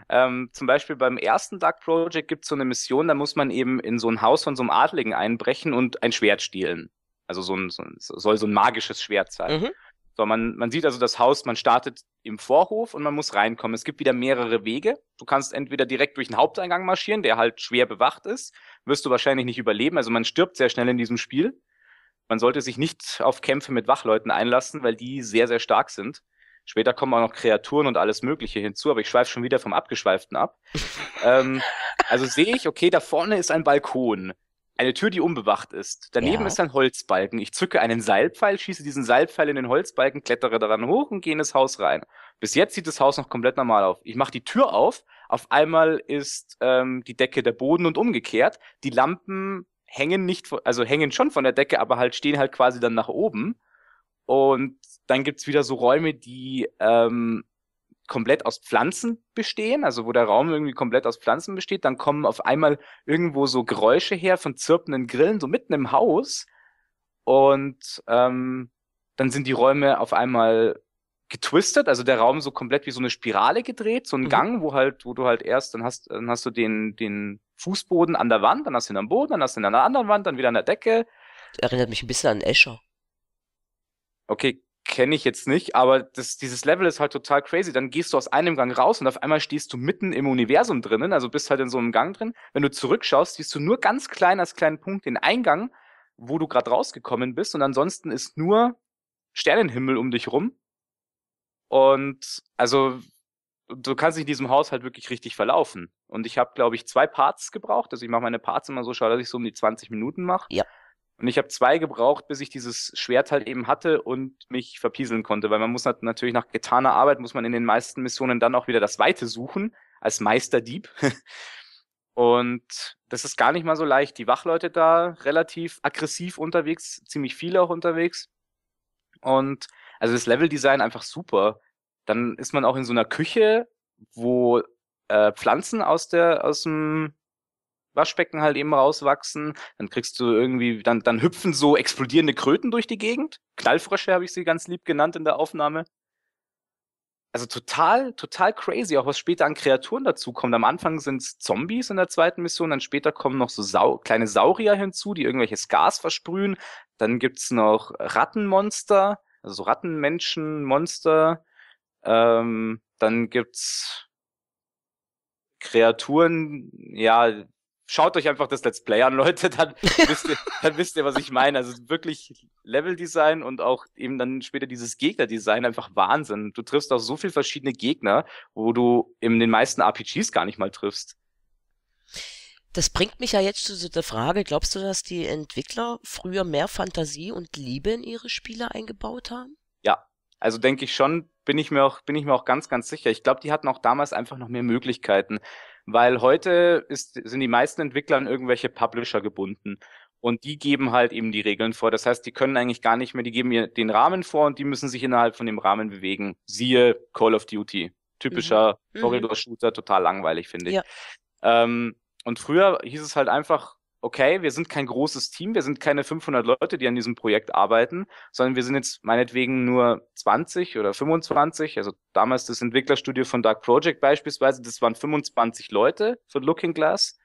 Speaker 2: ähm, zum Beispiel beim ersten Dark Project gibt es so eine Mission, da muss man eben in so ein Haus von so einem Adligen einbrechen und ein Schwert stehlen. Also so ein, so ein soll so ein magisches Schwert sein. Mhm. So, man, man sieht also das Haus, man startet im Vorhof und man muss reinkommen. Es gibt wieder mehrere Wege. Du kannst entweder direkt durch den Haupteingang marschieren, der halt schwer bewacht ist, wirst du wahrscheinlich nicht überleben. Also man stirbt sehr schnell in diesem Spiel. Man sollte sich nicht auf Kämpfe mit Wachleuten einlassen, weil die sehr, sehr stark sind. Später kommen auch noch Kreaturen und alles Mögliche hinzu, aber ich schweife schon wieder vom Abgeschweiften ab. ähm, also sehe ich, okay, da vorne ist ein Balkon, eine Tür, die unbewacht ist. Daneben ja. ist ein Holzbalken. Ich zücke einen Seilpfeil, schieße diesen Seilpfeil in den Holzbalken, klettere daran hoch und gehe in das Haus rein. Bis jetzt sieht das Haus noch komplett normal auf. Ich mache die Tür auf, auf einmal ist ähm, die Decke der Boden und umgekehrt. Die Lampen hängen nicht, also hängen schon von der Decke, aber halt stehen halt quasi dann nach oben. Und dann gibt's wieder so Räume, die ähm, komplett aus Pflanzen bestehen, also wo der Raum irgendwie komplett aus Pflanzen besteht. Dann kommen auf einmal irgendwo so Geräusche her von zirpenden Grillen, so mitten im Haus. Und ähm, dann sind die Räume auf einmal getwistet, also der Raum so komplett wie so eine Spirale gedreht, so ein mhm. Gang, wo halt, wo du halt erst, dann hast, dann hast du den, den Fußboden an der Wand, dann hast du ihn am Boden, dann hast du ihn an der anderen Wand, dann wieder an der Decke. Das
Speaker 1: erinnert mich ein bisschen an Escher.
Speaker 2: Okay, kenne ich jetzt nicht, aber das, dieses Level ist halt total crazy. Dann gehst du aus einem Gang raus und auf einmal stehst du mitten im Universum drinnen, also bist halt in so einem Gang drin. Wenn du zurückschaust, siehst du nur ganz klein als kleinen Punkt den Eingang, wo du gerade rausgekommen bist und ansonsten ist nur Sternenhimmel um dich rum und also du kannst dich in diesem Haus halt wirklich richtig verlaufen. Und ich habe, glaube ich, zwei Parts gebraucht. Also ich mache meine Parts immer so, schaue, dass ich so um die 20 Minuten mache. Ja. Und ich habe zwei gebraucht, bis ich dieses Schwert halt eben hatte und mich verpieseln konnte. Weil man muss natürlich nach getaner Arbeit, muss man in den meisten Missionen dann auch wieder das Weite suchen, als Meisterdieb. und das ist gar nicht mal so leicht. Die Wachleute da relativ aggressiv unterwegs, ziemlich viele auch unterwegs. Und also das Leveldesign einfach super. Dann ist man auch in so einer Küche, wo äh, Pflanzen aus der aus dem Waschbecken halt eben rauswachsen. Dann kriegst du irgendwie, dann dann hüpfen so explodierende Kröten durch die Gegend. Knallfrösche habe ich sie ganz lieb genannt in der Aufnahme. Also total, total crazy, auch was später an Kreaturen dazukommt. Am Anfang sind es Zombies in der zweiten Mission, dann später kommen noch so Sau kleine Saurier hinzu, die irgendwelches Gas versprühen. Dann gibt's noch Rattenmonster. Also so Ratten, Menschen, Monster. Ähm, dann gibt's Kreaturen, ja, schaut euch einfach das Let's Play an, Leute, dann wisst ihr, dann wisst ihr, was ich meine. Also wirklich Leveldesign und auch eben dann später dieses Gegnerdesign einfach Wahnsinn. Du triffst auch so viel verschiedene Gegner, wo du in den meisten RPGs gar nicht mal triffst.
Speaker 1: Das bringt mich ja jetzt zu der Frage, glaubst du, dass die Entwickler früher mehr Fantasie und Liebe in ihre Spiele eingebaut haben?
Speaker 2: Ja, also denke ich schon, bin ich mir auch, bin ich mir auch ganz, ganz sicher. Ich glaube, die hatten auch damals einfach noch mehr Möglichkeiten, weil heute ist, sind die meisten Entwickler an irgendwelche Publisher gebunden. Und die geben halt eben die Regeln vor. Das heißt, die können eigentlich gar nicht mehr, die geben ihr den Rahmen vor und die müssen sich innerhalb von dem Rahmen bewegen. Siehe Call of Duty. Typischer mhm. mhm. Corridor-Shooter, total langweilig, finde ich. Ja. Ähm, und früher hieß es halt einfach, okay, wir sind kein großes Team, wir sind keine 500 Leute, die an diesem Projekt arbeiten, sondern wir sind jetzt meinetwegen nur 20 oder 25. Also damals das Entwicklerstudio von Dark Project beispielsweise, das waren 25 Leute von Looking Glass.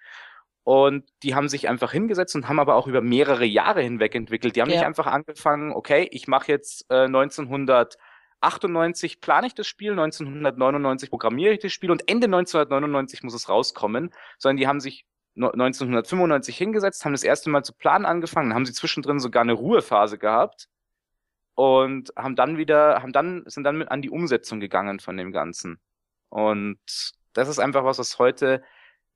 Speaker 2: Und die haben sich einfach hingesetzt und haben aber auch über mehrere Jahre hinweg entwickelt. Die haben ja. nicht einfach angefangen, okay, ich mache jetzt äh, 1900 98 plane ich das Spiel, 1999 programmiere ich das Spiel und Ende 1999 muss es rauskommen, sondern die haben sich 1995 hingesetzt, haben das erste Mal zu planen angefangen, dann haben sie zwischendrin sogar eine Ruhephase gehabt und haben dann wieder, haben dann, sind dann mit an die Umsetzung gegangen von dem Ganzen. Und das ist einfach was, was heute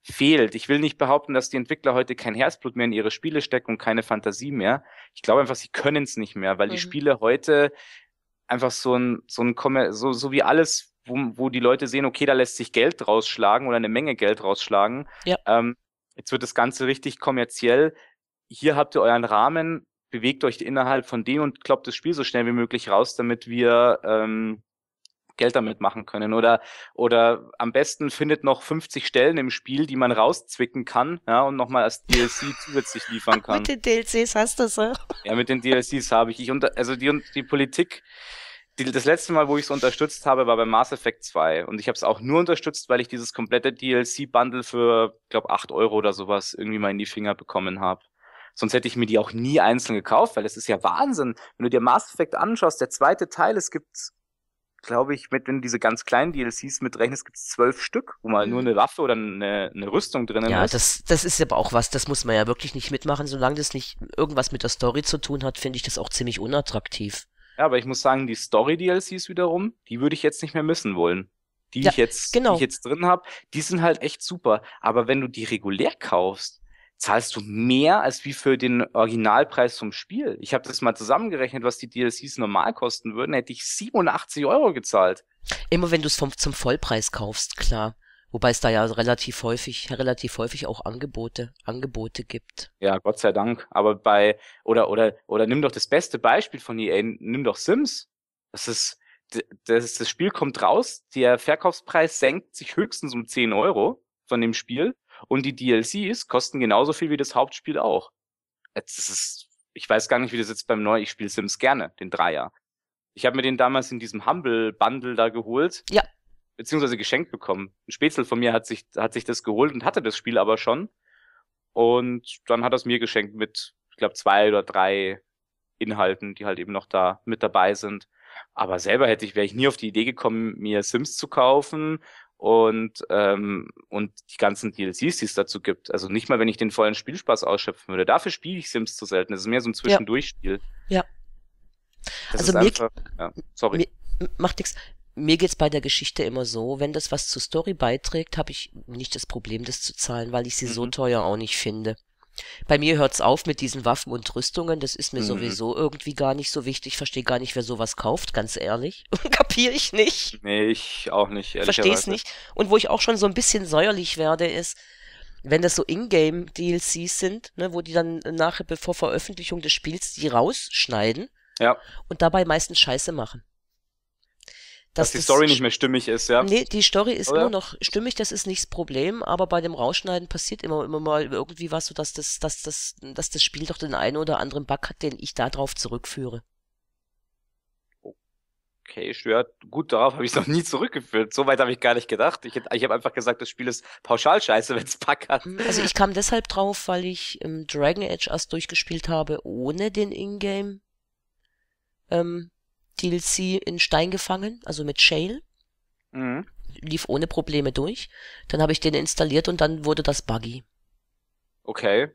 Speaker 2: fehlt. Ich will nicht behaupten, dass die Entwickler heute kein Herzblut mehr in ihre Spiele stecken und keine Fantasie mehr. Ich glaube einfach, sie können es nicht mehr, weil mhm. die Spiele heute einfach so ein, so ein Kommer so, so wie alles, wo, wo die Leute sehen, okay, da lässt sich Geld rausschlagen oder eine Menge Geld rausschlagen. Ja. Ähm, jetzt wird das Ganze richtig kommerziell. Hier habt ihr euren Rahmen, bewegt euch innerhalb von dem und kloppt das Spiel so schnell wie möglich raus, damit wir ähm, Geld damit machen können. Oder, oder am besten findet noch 50 Stellen im Spiel, die man rauszwicken kann, ja, und nochmal als DLC zusätzlich liefern kann. mit den
Speaker 1: DLCs hast du so.
Speaker 2: Ja, mit den DLCs habe ich. Ich unter, also die, die Politik, die, das letzte Mal, wo ich es unterstützt habe, war bei Mass Effect 2. Und ich habe es auch nur unterstützt, weil ich dieses komplette DLC-Bundle für, glaube 8 Euro oder sowas irgendwie mal in die Finger bekommen habe. Sonst hätte ich mir die auch nie einzeln gekauft, weil es ist ja Wahnsinn. Wenn du dir Mass Effect anschaust, der zweite Teil, es gibt, glaube ich, mit, wenn du diese ganz kleinen DLCs mitrechnest, gibt es zwölf Stück, wo mal nur mhm. eine Waffe oder eine, eine Rüstung drinnen ja, ist. Ja, das,
Speaker 1: das ist aber auch was, das muss man ja wirklich nicht mitmachen. Solange das nicht irgendwas mit der Story zu tun hat, finde ich das auch ziemlich unattraktiv.
Speaker 2: Ja, aber ich muss sagen, die Story-DLCs wiederum, die würde ich jetzt nicht mehr missen wollen. Die, ja, ich, jetzt, genau. die ich jetzt drin habe, die sind halt echt super. Aber wenn du die regulär kaufst, zahlst du mehr als wie für den Originalpreis vom Spiel. Ich habe das mal zusammengerechnet, was die DLCs normal kosten würden, hätte ich 87 Euro gezahlt.
Speaker 1: Immer wenn du es zum Vollpreis kaufst, klar. Wobei es da ja relativ häufig, relativ häufig auch Angebote, Angebote gibt.
Speaker 2: Ja, Gott sei Dank. Aber bei, oder, oder, oder nimm doch das beste Beispiel von EA, nimm doch Sims. Das ist, das, das Spiel kommt raus, der Verkaufspreis senkt sich höchstens um 10 Euro von dem Spiel und die DLCs kosten genauso viel wie das Hauptspiel auch. Das ist, ich weiß gar nicht, wie das jetzt beim Neu, ich spiele Sims gerne, den Dreier. Ich habe mir den damals in diesem Humble Bundle da geholt. Ja, beziehungsweise geschenkt bekommen. Ein Spätzle von mir hat sich, hat sich das geholt und hatte das Spiel aber schon. Und dann hat er es mir geschenkt mit, ich glaube, zwei oder drei Inhalten, die halt eben noch da mit dabei sind. Aber selber hätte ich, wäre ich nie auf die Idee gekommen, mir Sims zu kaufen und, ähm, und die ganzen DLCs, die es dazu gibt. Also nicht mal, wenn ich den vollen Spielspaß ausschöpfen würde. Dafür spiele ich Sims zu selten. Das ist mehr so ein Zwischendurchspiel. Ja. ja. Das also mir, einfach, ja, sorry.
Speaker 1: Mir, macht nichts mir geht's bei der Geschichte immer so, wenn das was zur Story beiträgt, habe ich nicht das Problem, das zu zahlen, weil ich sie mhm. so teuer auch nicht finde. Bei mir hört's auf mit diesen Waffen und Rüstungen, das ist mir mhm. sowieso irgendwie gar nicht so wichtig. Ich verstehe gar nicht, wer sowas kauft, ganz ehrlich. Kapiere ich nicht.
Speaker 2: Nee, ich auch nicht, ehrlich Versteh's nicht.
Speaker 1: Und wo ich auch schon so ein bisschen säuerlich werde, ist, wenn das so Ingame DLCs sind, ne, wo die dann nachher bevor Veröffentlichung des Spiels die rausschneiden ja. und dabei meistens Scheiße machen dass, die Story nicht
Speaker 2: mehr stimmig ist, ja? Nee,
Speaker 1: die Story ist Oder? immer noch stimmig, das ist nicht das Problem, aber bei dem Rausschneiden passiert immer, immer mal irgendwie was, so dass das, dass das, dass das Spiel doch den einen oder anderen Bug hat, den ich da drauf zurückführe.
Speaker 2: Okay, stört. Gut, darauf habe ich noch nie zurückgeführt. So weit habe ich gar nicht gedacht. Ich, hätt, ich habe einfach gesagt, das Spiel ist pauschal scheiße, wenn es Bug hat. Hm, also ich kam
Speaker 1: deshalb drauf, weil ich ähm, Dragon Age erst durchgespielt habe ohne den Ingame ähm, DLC in Stein gefangen, also mit Shale. Mhm. Lief ohne Probleme durch. Dann habe ich den installiert und dann wurde das buggy. Okay.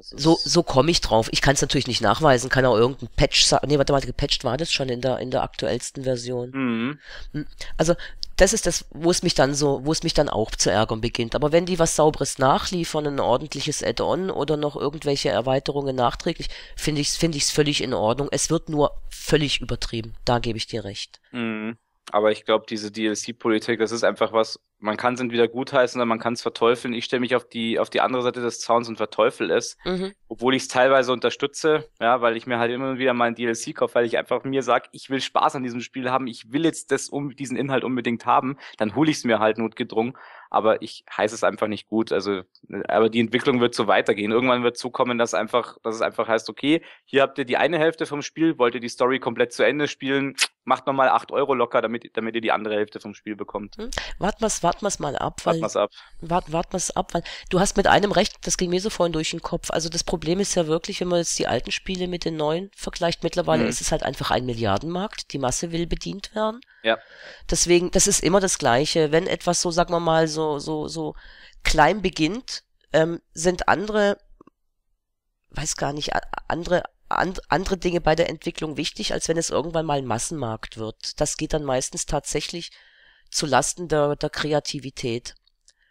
Speaker 1: so, so komme ich drauf. Ich kann es natürlich nicht nachweisen, kann auch irgendein Patch sagen. Nee, warte mal, gepatcht war das schon in der, in der aktuellsten Version. Mhm. Hm, also das ist das, wo es mich dann so, wo es mich dann auch zu ärgern beginnt. Aber wenn die was Sauberes nachliefern, ein ordentliches Add-on oder noch irgendwelche Erweiterungen nachträglich, finde ich es find ich's völlig in Ordnung. Es wird nur völlig übertrieben. Da gebe ich dir recht.
Speaker 2: Mhm. Aber ich glaube, diese DLC-Politik, das ist einfach was, man kann es entweder gutheißen oder man kann es verteufeln. Ich stelle mich auf die, auf die andere Seite des Zauns und verteufel es, mhm. obwohl ich es teilweise unterstütze, ja, weil ich mir halt immer wieder mal ein DLC kaufe, weil ich einfach mir sage, ich will Spaß an diesem Spiel haben, ich will jetzt das, um, diesen Inhalt unbedingt haben, dann hole ich es mir halt notgedrungen, aber ich heiße es einfach nicht gut. Also, ne, aber die Entwicklung wird so weitergehen. Irgendwann wird zukommen, dass einfach, dass es einfach heißt, okay, hier habt ihr die eine Hälfte vom Spiel, wollt ihr die Story komplett zu Ende spielen, macht nochmal 8 Euro locker, damit, damit ihr die andere Hälfte vom Spiel bekommt. Hm.
Speaker 1: Warten wir's, warten wir's mal ab. Weil, warten wir's ab. Wart, warten wir's ab, weil du hast mit einem recht, das ging mir so vorhin durch den Kopf. Also das Problem ist ja wirklich, wenn man jetzt die alten Spiele mit den neuen vergleicht, mittlerweile mhm. ist es halt einfach ein Milliardenmarkt, die Masse will bedient werden. Ja. Deswegen, das ist immer das Gleiche. Wenn etwas so, sagen wir mal, so, so, so klein beginnt, ähm, sind andere weiß gar nicht, andere andere Dinge bei der Entwicklung wichtig, als wenn es irgendwann mal ein Massenmarkt wird. Das geht dann meistens tatsächlich zu Lasten der, der Kreativität.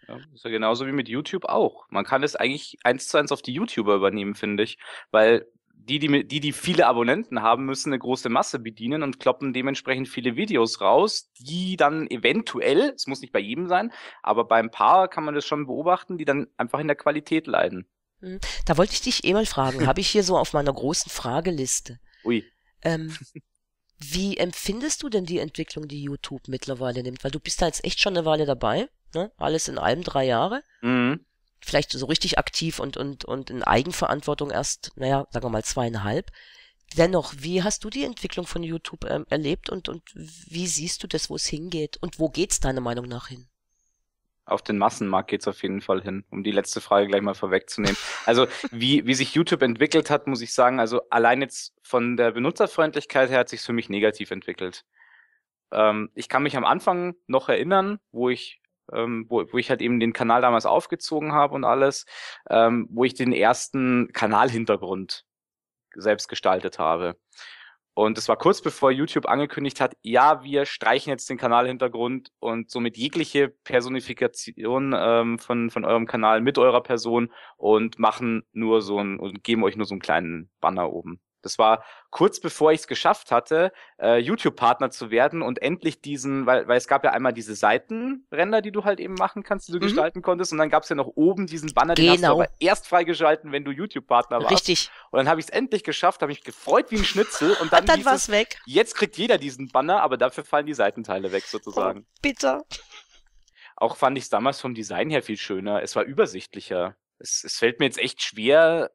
Speaker 2: Ja, ist ja genauso wie mit YouTube auch. Man kann es eigentlich eins zu eins auf die YouTuber übernehmen, finde ich, weil die, die, die, die viele Abonnenten haben, müssen eine große Masse bedienen und kloppen dementsprechend viele Videos raus, die dann eventuell, es muss nicht bei jedem sein, aber bei ein paar kann man das schon beobachten, die dann einfach in der Qualität leiden.
Speaker 1: Hm. Da wollte ich dich eh mal fragen, habe ich hier so auf meiner großen Frageliste. Ui. Ähm, wie empfindest du denn die Entwicklung, die YouTube mittlerweile nimmt? Weil du bist da jetzt echt schon eine Weile dabei, ne? Alles in allem drei Jahre. Mhm. Vielleicht so richtig aktiv und, und, und in Eigenverantwortung erst, naja, sagen wir mal zweieinhalb. Dennoch, wie hast du die Entwicklung von YouTube ähm, erlebt und, und wie siehst du das, wo es hingeht? Und wo geht's deiner Meinung nach hin?
Speaker 2: auf den Massenmarkt geht es auf jeden Fall hin, um die letzte Frage gleich mal vorwegzunehmen. Also wie, wie sich YouTube entwickelt hat, muss ich sagen, also allein jetzt von der Benutzerfreundlichkeit her hat sich für mich negativ entwickelt. Ähm, ich kann mich am Anfang noch erinnern, wo ich ähm, wo, wo ich halt eben den Kanal damals aufgezogen habe und alles, ähm, wo ich den ersten Kanalhintergrund selbst gestaltet habe. Und es war kurz bevor YouTube angekündigt hat, ja, wir streichen jetzt den Kanalhintergrund und somit jegliche Personifikation ähm, von, von eurem Kanal mit eurer Person und machen nur so ein und geben euch nur so einen kleinen Banner oben. Das war kurz bevor ich es geschafft hatte, äh, YouTube-Partner zu werden und endlich diesen, weil, weil es gab ja einmal diese Seitenränder, die du halt eben machen kannst, die du mhm. gestalten konntest. Und dann gab es ja noch oben diesen Banner, genau. den hast du genau. aber erst freigeschalten, wenn du YouTube-Partner warst. Richtig. Und dann habe ich es endlich geschafft, habe mich gefreut wie ein Schnitzel. Und dann, und dann war es weg. Jetzt kriegt jeder diesen Banner, aber dafür fallen die Seitenteile weg sozusagen. Oh, bitter. Auch fand ich es damals vom Design her viel schöner. Es war übersichtlicher. Es, es fällt mir jetzt echt schwer,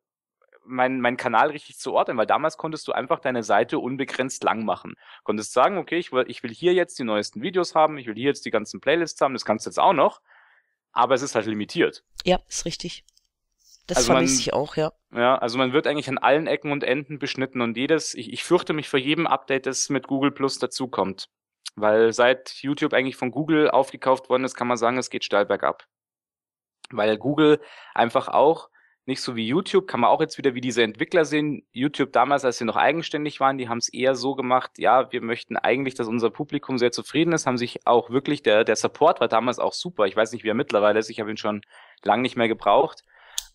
Speaker 2: meinen mein Kanal richtig zu ordnen, weil damals konntest du einfach deine Seite unbegrenzt lang machen. Konntest sagen, okay, ich will, ich will hier jetzt die neuesten Videos haben, ich will hier jetzt die ganzen Playlists haben, das kannst du jetzt auch noch, aber es ist halt limitiert.
Speaker 1: Ja, ist richtig.
Speaker 2: Das also vermisse man, ich auch, ja. Ja, also man wird eigentlich an allen Ecken und Enden beschnitten und jedes, ich, ich fürchte mich vor jedem Update, das mit Google Plus dazukommt. Weil seit YouTube eigentlich von Google aufgekauft worden ist, kann man sagen, es geht steil bergab. Weil Google einfach auch nicht so wie YouTube, kann man auch jetzt wieder wie diese Entwickler sehen. YouTube damals, als sie noch eigenständig waren, die haben es eher so gemacht, ja, wir möchten eigentlich, dass unser Publikum sehr zufrieden ist, haben sich auch wirklich, der, der Support war damals auch super. Ich weiß nicht, wie er mittlerweile ist, ich habe ihn schon lange nicht mehr gebraucht.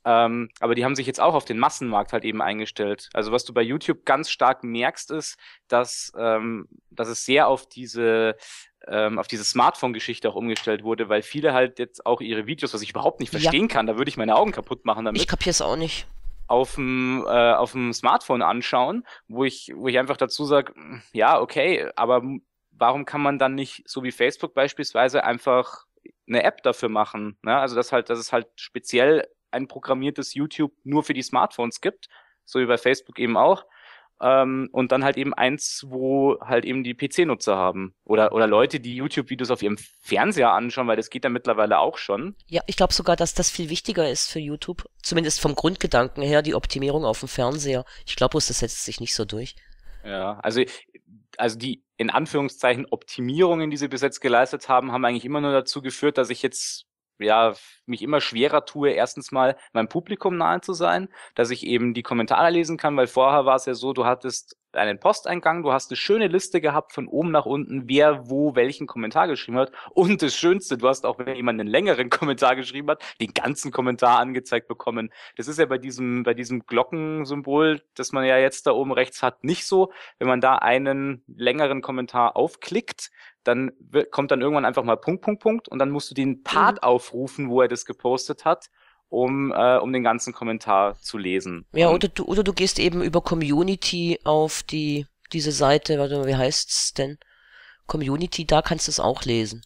Speaker 2: Ähm, aber die haben sich jetzt auch auf den Massenmarkt halt eben eingestellt. Also was du bei YouTube ganz stark merkst, ist, dass, ähm, dass es sehr auf diese ähm, auf diese Smartphone-Geschichte auch umgestellt wurde, weil viele halt jetzt auch ihre Videos, was ich überhaupt nicht verstehen ja. kann, da würde ich meine Augen kaputt machen damit. Ich kapier's auch nicht. Auf dem, äh, auf dem Smartphone anschauen, wo ich, wo ich einfach dazu sage, ja, okay, aber warum kann man dann nicht, so wie Facebook beispielsweise, einfach eine App dafür machen? Ne? Also, dass halt, dass es halt speziell ein programmiertes YouTube nur für die Smartphones gibt, so wie bei Facebook eben auch. Ähm, und dann halt eben eins, wo halt eben die PC-Nutzer haben. Oder, oder Leute, die YouTube-Videos auf ihrem Fernseher anschauen, weil das geht ja mittlerweile auch schon.
Speaker 1: Ja, ich glaube sogar, dass das viel wichtiger ist für YouTube. Zumindest vom Grundgedanken her, die Optimierung auf dem Fernseher. Ich glaube, das setzt sich nicht so durch.
Speaker 2: Ja, also, also die in Anführungszeichen Optimierungen, die sie bis jetzt geleistet haben, haben eigentlich immer nur dazu geführt, dass ich jetzt ja, mich immer schwerer tue, erstens mal meinem Publikum nahe zu sein, dass ich eben die Kommentare lesen kann, weil vorher war es ja so, du hattest einen Posteingang, du hast eine schöne Liste gehabt von oben nach unten, wer wo welchen Kommentar geschrieben hat. Und das Schönste, du hast auch, wenn jemand einen längeren Kommentar geschrieben hat, den ganzen Kommentar angezeigt bekommen. Das ist ja bei diesem, bei diesem Glockensymbol, das man ja jetzt da oben rechts hat, nicht so. Wenn man da einen längeren Kommentar aufklickt, dann kommt dann irgendwann einfach mal Punkt, Punkt, Punkt und dann musst du den Part mhm. aufrufen, wo er das gepostet hat, um, äh, um den ganzen Kommentar zu lesen. Ja, oder
Speaker 1: du, oder du gehst eben über Community auf die, diese Seite, warte mal, wie heißt's denn? Community, da kannst du es auch lesen.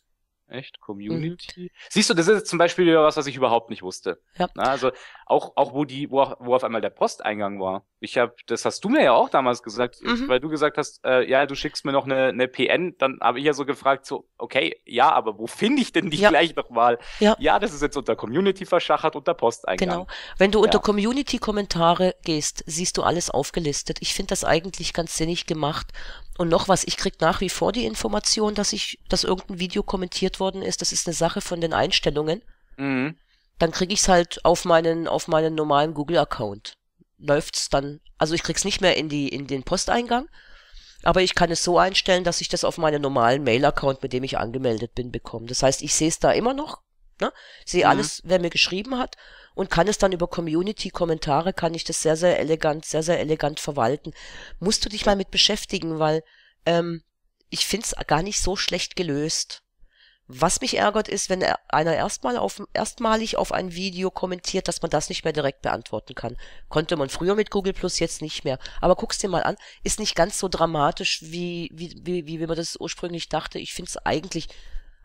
Speaker 1: Echt? Mhm. Community?
Speaker 2: Mhm. Siehst du, das ist zum Beispiel was, was ich überhaupt nicht wusste. Ja. Na, also auch, auch wo die, wo, wo auf einmal der Posteingang war. Ich habe, das hast du mir ja auch damals gesagt, mhm. weil du gesagt hast, äh, ja, du schickst mir noch eine, eine PN, dann habe ich ja so gefragt, so, okay, ja, aber wo finde ich denn die ja. gleich nochmal? Ja. ja, das ist jetzt unter Community verschachert, unter Posteingang. Genau. Wenn du unter ja.
Speaker 1: Community-Kommentare gehst, siehst du alles aufgelistet. Ich finde das eigentlich ganz sinnig gemacht. Und noch was, ich krieg nach wie vor die Information, dass ich, dass irgendein Video kommentiert worden ist. Das ist eine Sache von den Einstellungen. Mhm. Dann krieg ich's halt auf meinen, auf meinen normalen Google-Account. Läuft's dann, also ich krieg's nicht mehr in die, in den Posteingang, aber ich kann es so einstellen, dass ich das auf meinen normalen Mail-Account, mit dem ich angemeldet bin, bekomme. Das heißt, ich sehe es da immer noch, ne? Sehe mhm. alles, wer mir geschrieben hat und kann es dann über Community-Kommentare, kann ich das sehr, sehr elegant, sehr, sehr elegant verwalten. Musst du dich mal mit beschäftigen, weil ähm, ich find's gar nicht so schlecht gelöst. Was mich ärgert ist, wenn einer erstmal auf, erstmalig auf ein Video kommentiert, dass man das nicht mehr direkt beantworten kann. Konnte man früher mit Google Plus, jetzt nicht mehr. Aber guck's dir mal an, ist nicht ganz so dramatisch, wie, wie, wie, wie man das ursprünglich dachte. Ich find's eigentlich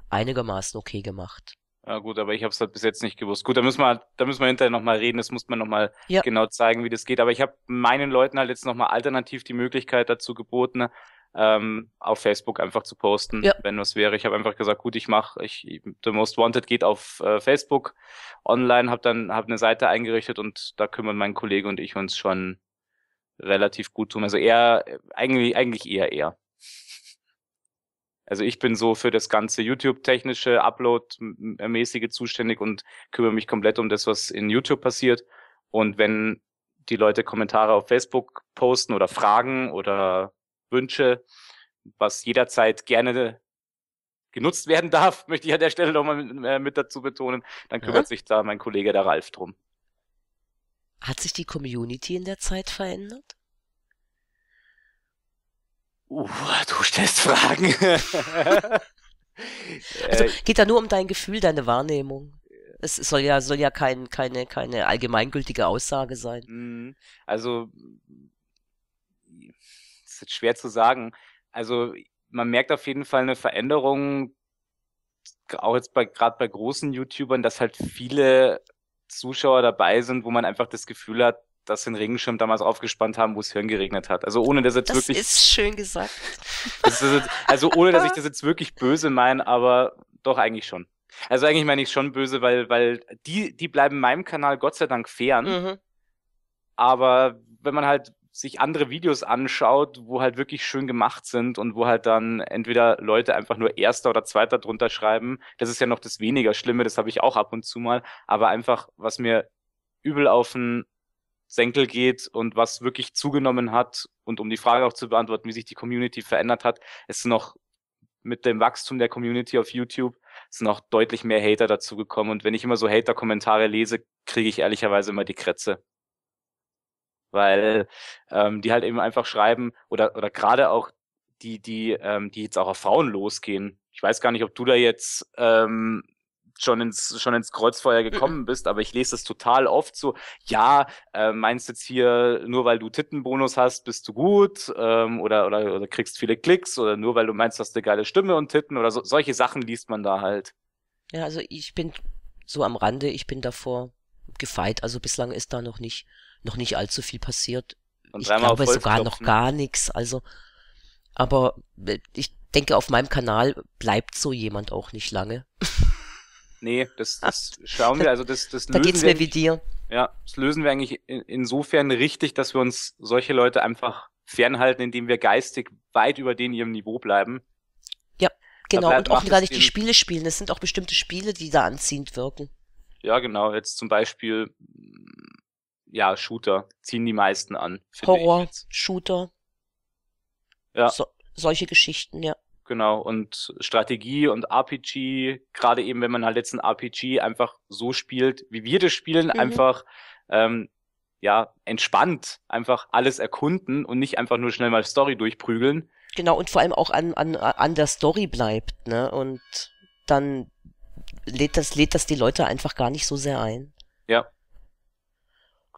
Speaker 1: einigermaßen okay gemacht.
Speaker 2: Ja, gut, aber ich habe es halt bis jetzt nicht gewusst. Gut, da müssen wir, halt, da müssen wir hinterher nochmal reden. Das muss man nochmal ja. genau zeigen, wie das geht. Aber ich habe meinen Leuten halt jetzt nochmal alternativ die Möglichkeit dazu geboten, ähm, auf Facebook einfach zu posten, ja. wenn was wäre. Ich habe einfach gesagt, gut, ich mache, ich, The Most Wanted geht auf äh, Facebook online, habe dann hab eine Seite eingerichtet und da kümmern mein Kollege und ich uns schon relativ gut tun. Also eher, äh, eigentlich, eigentlich eher eher. Also ich bin so für das ganze YouTube-technische, Upload-mäßige zuständig und kümmere mich komplett um das, was in YouTube passiert. Und wenn die Leute Kommentare auf Facebook posten oder Fragen oder Wünsche, was jederzeit gerne genutzt werden darf, möchte ich an der Stelle nochmal äh, mit, dazu betonen, dann kümmert ja. sich da mein Kollege der Ralf drum.
Speaker 1: Hat sich die Community in der Zeit verändert? Uh, du stellst Fragen. also äh, geht da nur um dein Gefühl, deine Wahrnehmung. Es soll ja, soll ja kein, keine, keine allgemeingültige Aussage sein.
Speaker 2: Mhm. Also, ist jetzt schwer zu sagen. Also, man merkt auf jeden Fall eine Veränderung, auch jetzt bei, gerade bei großen YouTubern, dass halt viele Zuschauer dabei sind, wo man einfach das Gefühl hat, dass sie den Regenschirm damals aufgespannt haben, wo es Hirn geregnet hat. Also ohne dass jetzt das wirklich. Das ist
Speaker 1: schön gesagt.
Speaker 2: Ist jetzt, also ohne dass ich das jetzt wirklich böse meine, aber doch eigentlich schon. Also eigentlich meine ich schon böse, weil, weil die, die bleiben meinem Kanal Gott sei Dank fern. Mhm. Aber wenn man halt sich andere Videos anschaut, wo halt wirklich schön gemacht sind und wo halt dann entweder Leute einfach nur erster oder zweiter drunter schreiben, das ist ja noch das weniger Schlimme, das habe ich auch ab und zu mal, aber einfach, was mir übel auf den Senkel geht und was wirklich zugenommen hat und um die Frage auch zu beantworten, wie sich die Community verändert hat, ist noch mit dem Wachstum der Community auf YouTube sind auch deutlich mehr Hater dazugekommen. Und wenn ich immer so Hater-Kommentare lese, kriege ich ehrlicherweise immer die Krätze. Weil ähm, die halt eben einfach schreiben oder, oder gerade auch die, die, ähm, die jetzt auch auf Frauen losgehen. Ich weiß gar nicht, ob du da jetzt ähm, schon ins, schon ins Kreuzfeuer gekommen bist, aber ich lese das total oft so, ja, äh, meinst jetzt hier, nur weil du Tittenbonus hast, bist du gut ähm, oder, oder, oder kriegst viele Klicks oder nur weil du meinst, du hast eine geile Stimme und Titten oder so, solche Sachen liest man da halt.
Speaker 1: Ja, also ich bin so am Rande, ich bin davor gefeit, also bislang ist da noch nicht, noch nicht allzu viel passiert. Und ich glaube sogar noch gar nichts, also aber äh, ich denke, auf meinem Kanal bleibt so jemand auch nicht lange.
Speaker 2: Nee, das, ah, das schauen da, wir, also das, das da lösen geht's wir. mir wie dir. Ja, das lösen wir eigentlich in, insofern richtig, dass wir uns solche Leute einfach fernhalten, indem wir geistig weit über denen ihrem Niveau bleiben.
Speaker 1: Ja, genau, und auch gar nicht die Spiele spielen. Es sind auch bestimmte Spiele, die da anziehend wirken.
Speaker 2: Ja, genau, jetzt zum Beispiel, mm, ja, Shooter ziehen die meisten an. Horror,
Speaker 1: Shooter.
Speaker 2: Ja. So, solche Geschichten, ja. Genau, und Strategie und RPG, gerade eben, wenn man halt jetzt ein RPG einfach so spielt, wie wir das spielen, mhm. einfach ähm, ja, entspannt einfach alles erkunden und nicht einfach nur schnell mal Story durchprügeln.
Speaker 1: Genau, und vor allem auch an, an, an der Story bleibt, ne? Und dann lädt das, lädt das die Leute einfach gar nicht so sehr ein.
Speaker 2: Ja,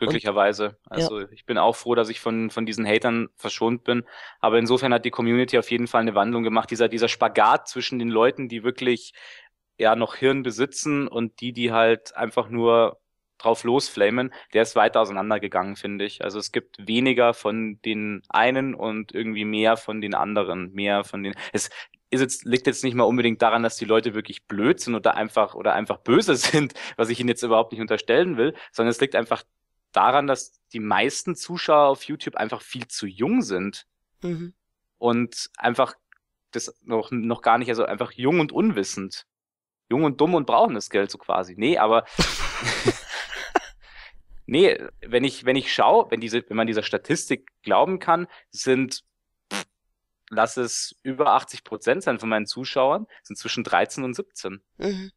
Speaker 2: glücklicherweise. Also ja. ich bin auch froh, dass ich von, von diesen Hatern verschont bin. Aber insofern hat die Community auf jeden Fall eine Wandlung gemacht. Dieser, dieser Spagat zwischen den Leuten, die wirklich ja noch Hirn besitzen und die, die halt einfach nur drauf losflamen, der ist weiter auseinandergegangen, finde ich. Also es gibt weniger von den einen und irgendwie mehr von den anderen, mehr von den. Es ist jetzt, liegt jetzt nicht mal unbedingt daran, dass die Leute wirklich blöd sind oder einfach oder einfach böse sind, was ich ihnen jetzt überhaupt nicht unterstellen will, sondern es liegt einfach daran, dass die meisten Zuschauer auf YouTube einfach viel zu jung sind mhm. und einfach das noch, noch gar nicht, also einfach jung und unwissend. Jung und dumm und brauchen das Geld so quasi. Nee, aber nee, wenn ich, wenn ich schaue, wenn diese, wenn man dieser Statistik glauben kann, sind lass es über 80 Prozent sein von meinen Zuschauern, sind zwischen 13 und 17. Mhm.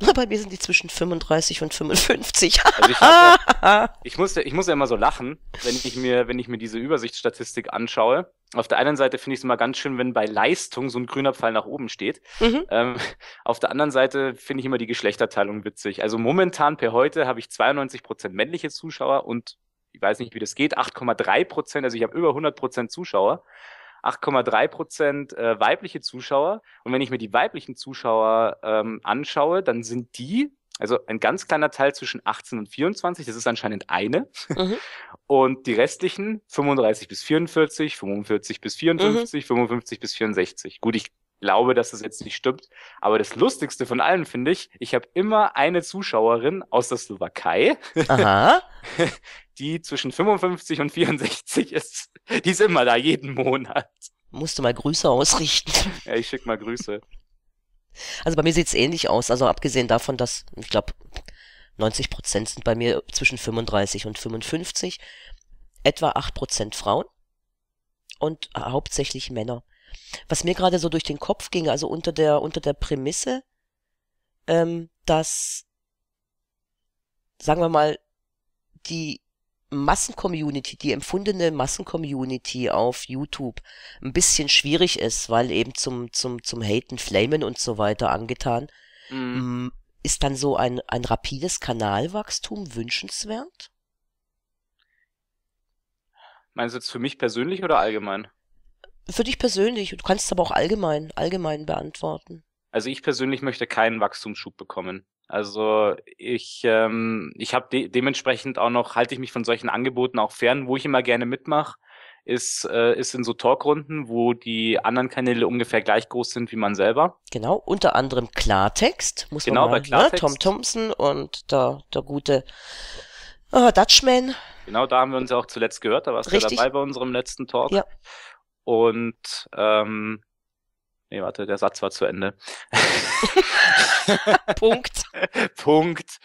Speaker 1: Bei mir sind die zwischen 35 und 55.
Speaker 2: also ich, auch, ich, muss, ja, ich muss ja immer so lachen, wenn ich mir, wenn ich mir diese Übersichtsstatistik anschaue. Auf der einen Seite finde ich es immer ganz schön, wenn bei Leistung so ein grüner Pfeil nach oben steht. Mhm. Ähm, auf der anderen Seite finde ich immer die Geschlechterteilung witzig. Also momentan per heute habe ich 92% Prozent männliche Zuschauer und ich weiß nicht, wie das geht, 8,3%, Prozent. also ich habe über 100% Prozent Zuschauer. 8,3 Prozent äh, weibliche Zuschauer. Und wenn ich mir die weiblichen Zuschauer ähm, anschaue, dann sind die, also ein ganz kleiner Teil zwischen 18 und 24, das ist anscheinend eine. Mhm. Und die restlichen 35 bis 44, 45 bis 54, mhm. 55 bis 64. Gut, ich glaube, dass das jetzt nicht stimmt. Aber das Lustigste von allen finde ich, ich habe immer eine Zuschauerin aus der Slowakei, Aha. die zwischen 55 und 64 ist. Die ist immer da, jeden Monat. Musst du mal Grüße ausrichten. Ja, ich schick mal Grüße.
Speaker 1: Also bei mir sieht's ähnlich aus. Also abgesehen davon, dass, ich glaube, 90 Prozent sind bei mir zwischen 35 und 55. Etwa 8 Prozent Frauen. Und hauptsächlich Männer. Was mir gerade so durch den Kopf ging, also unter der, unter der Prämisse, ähm, dass, sagen wir mal, die Massencommunity, die empfundene Massencommunity auf YouTube ein bisschen schwierig ist, weil eben zum, zum, zum Haten, Flamen und so weiter angetan, mhm. Mm, ist dann so ein, ein rapides Kanalwachstum wünschenswert?
Speaker 2: Meinst du jetzt für mich persönlich oder allgemein?
Speaker 1: Für dich persönlich. Du kannst es aber auch allgemein, allgemein beantworten.
Speaker 2: Also ich persönlich möchte keinen Wachstumsschub bekommen. Also ich, ähm, ich habe de dementsprechend auch noch, halte ich mich von solchen Angeboten auch fern, wo ich immer gerne mitmache. Ist, äh, ist in so Talkrunden, wo die anderen Kanäle ungefähr gleich groß sind wie man selber. Genau, unter anderem Klartext, muss genau, man mal, bei ne? Klartext. Ne? Tom
Speaker 1: Thompson und der, der gute äh, Dutchman.
Speaker 2: Genau, da haben wir uns ja auch zuletzt gehört, da warst du ja dabei bei unserem letzten Talk. Ja. Und ähm, Nee, warte, der Satz war zu Ende. Punkt. Punkt.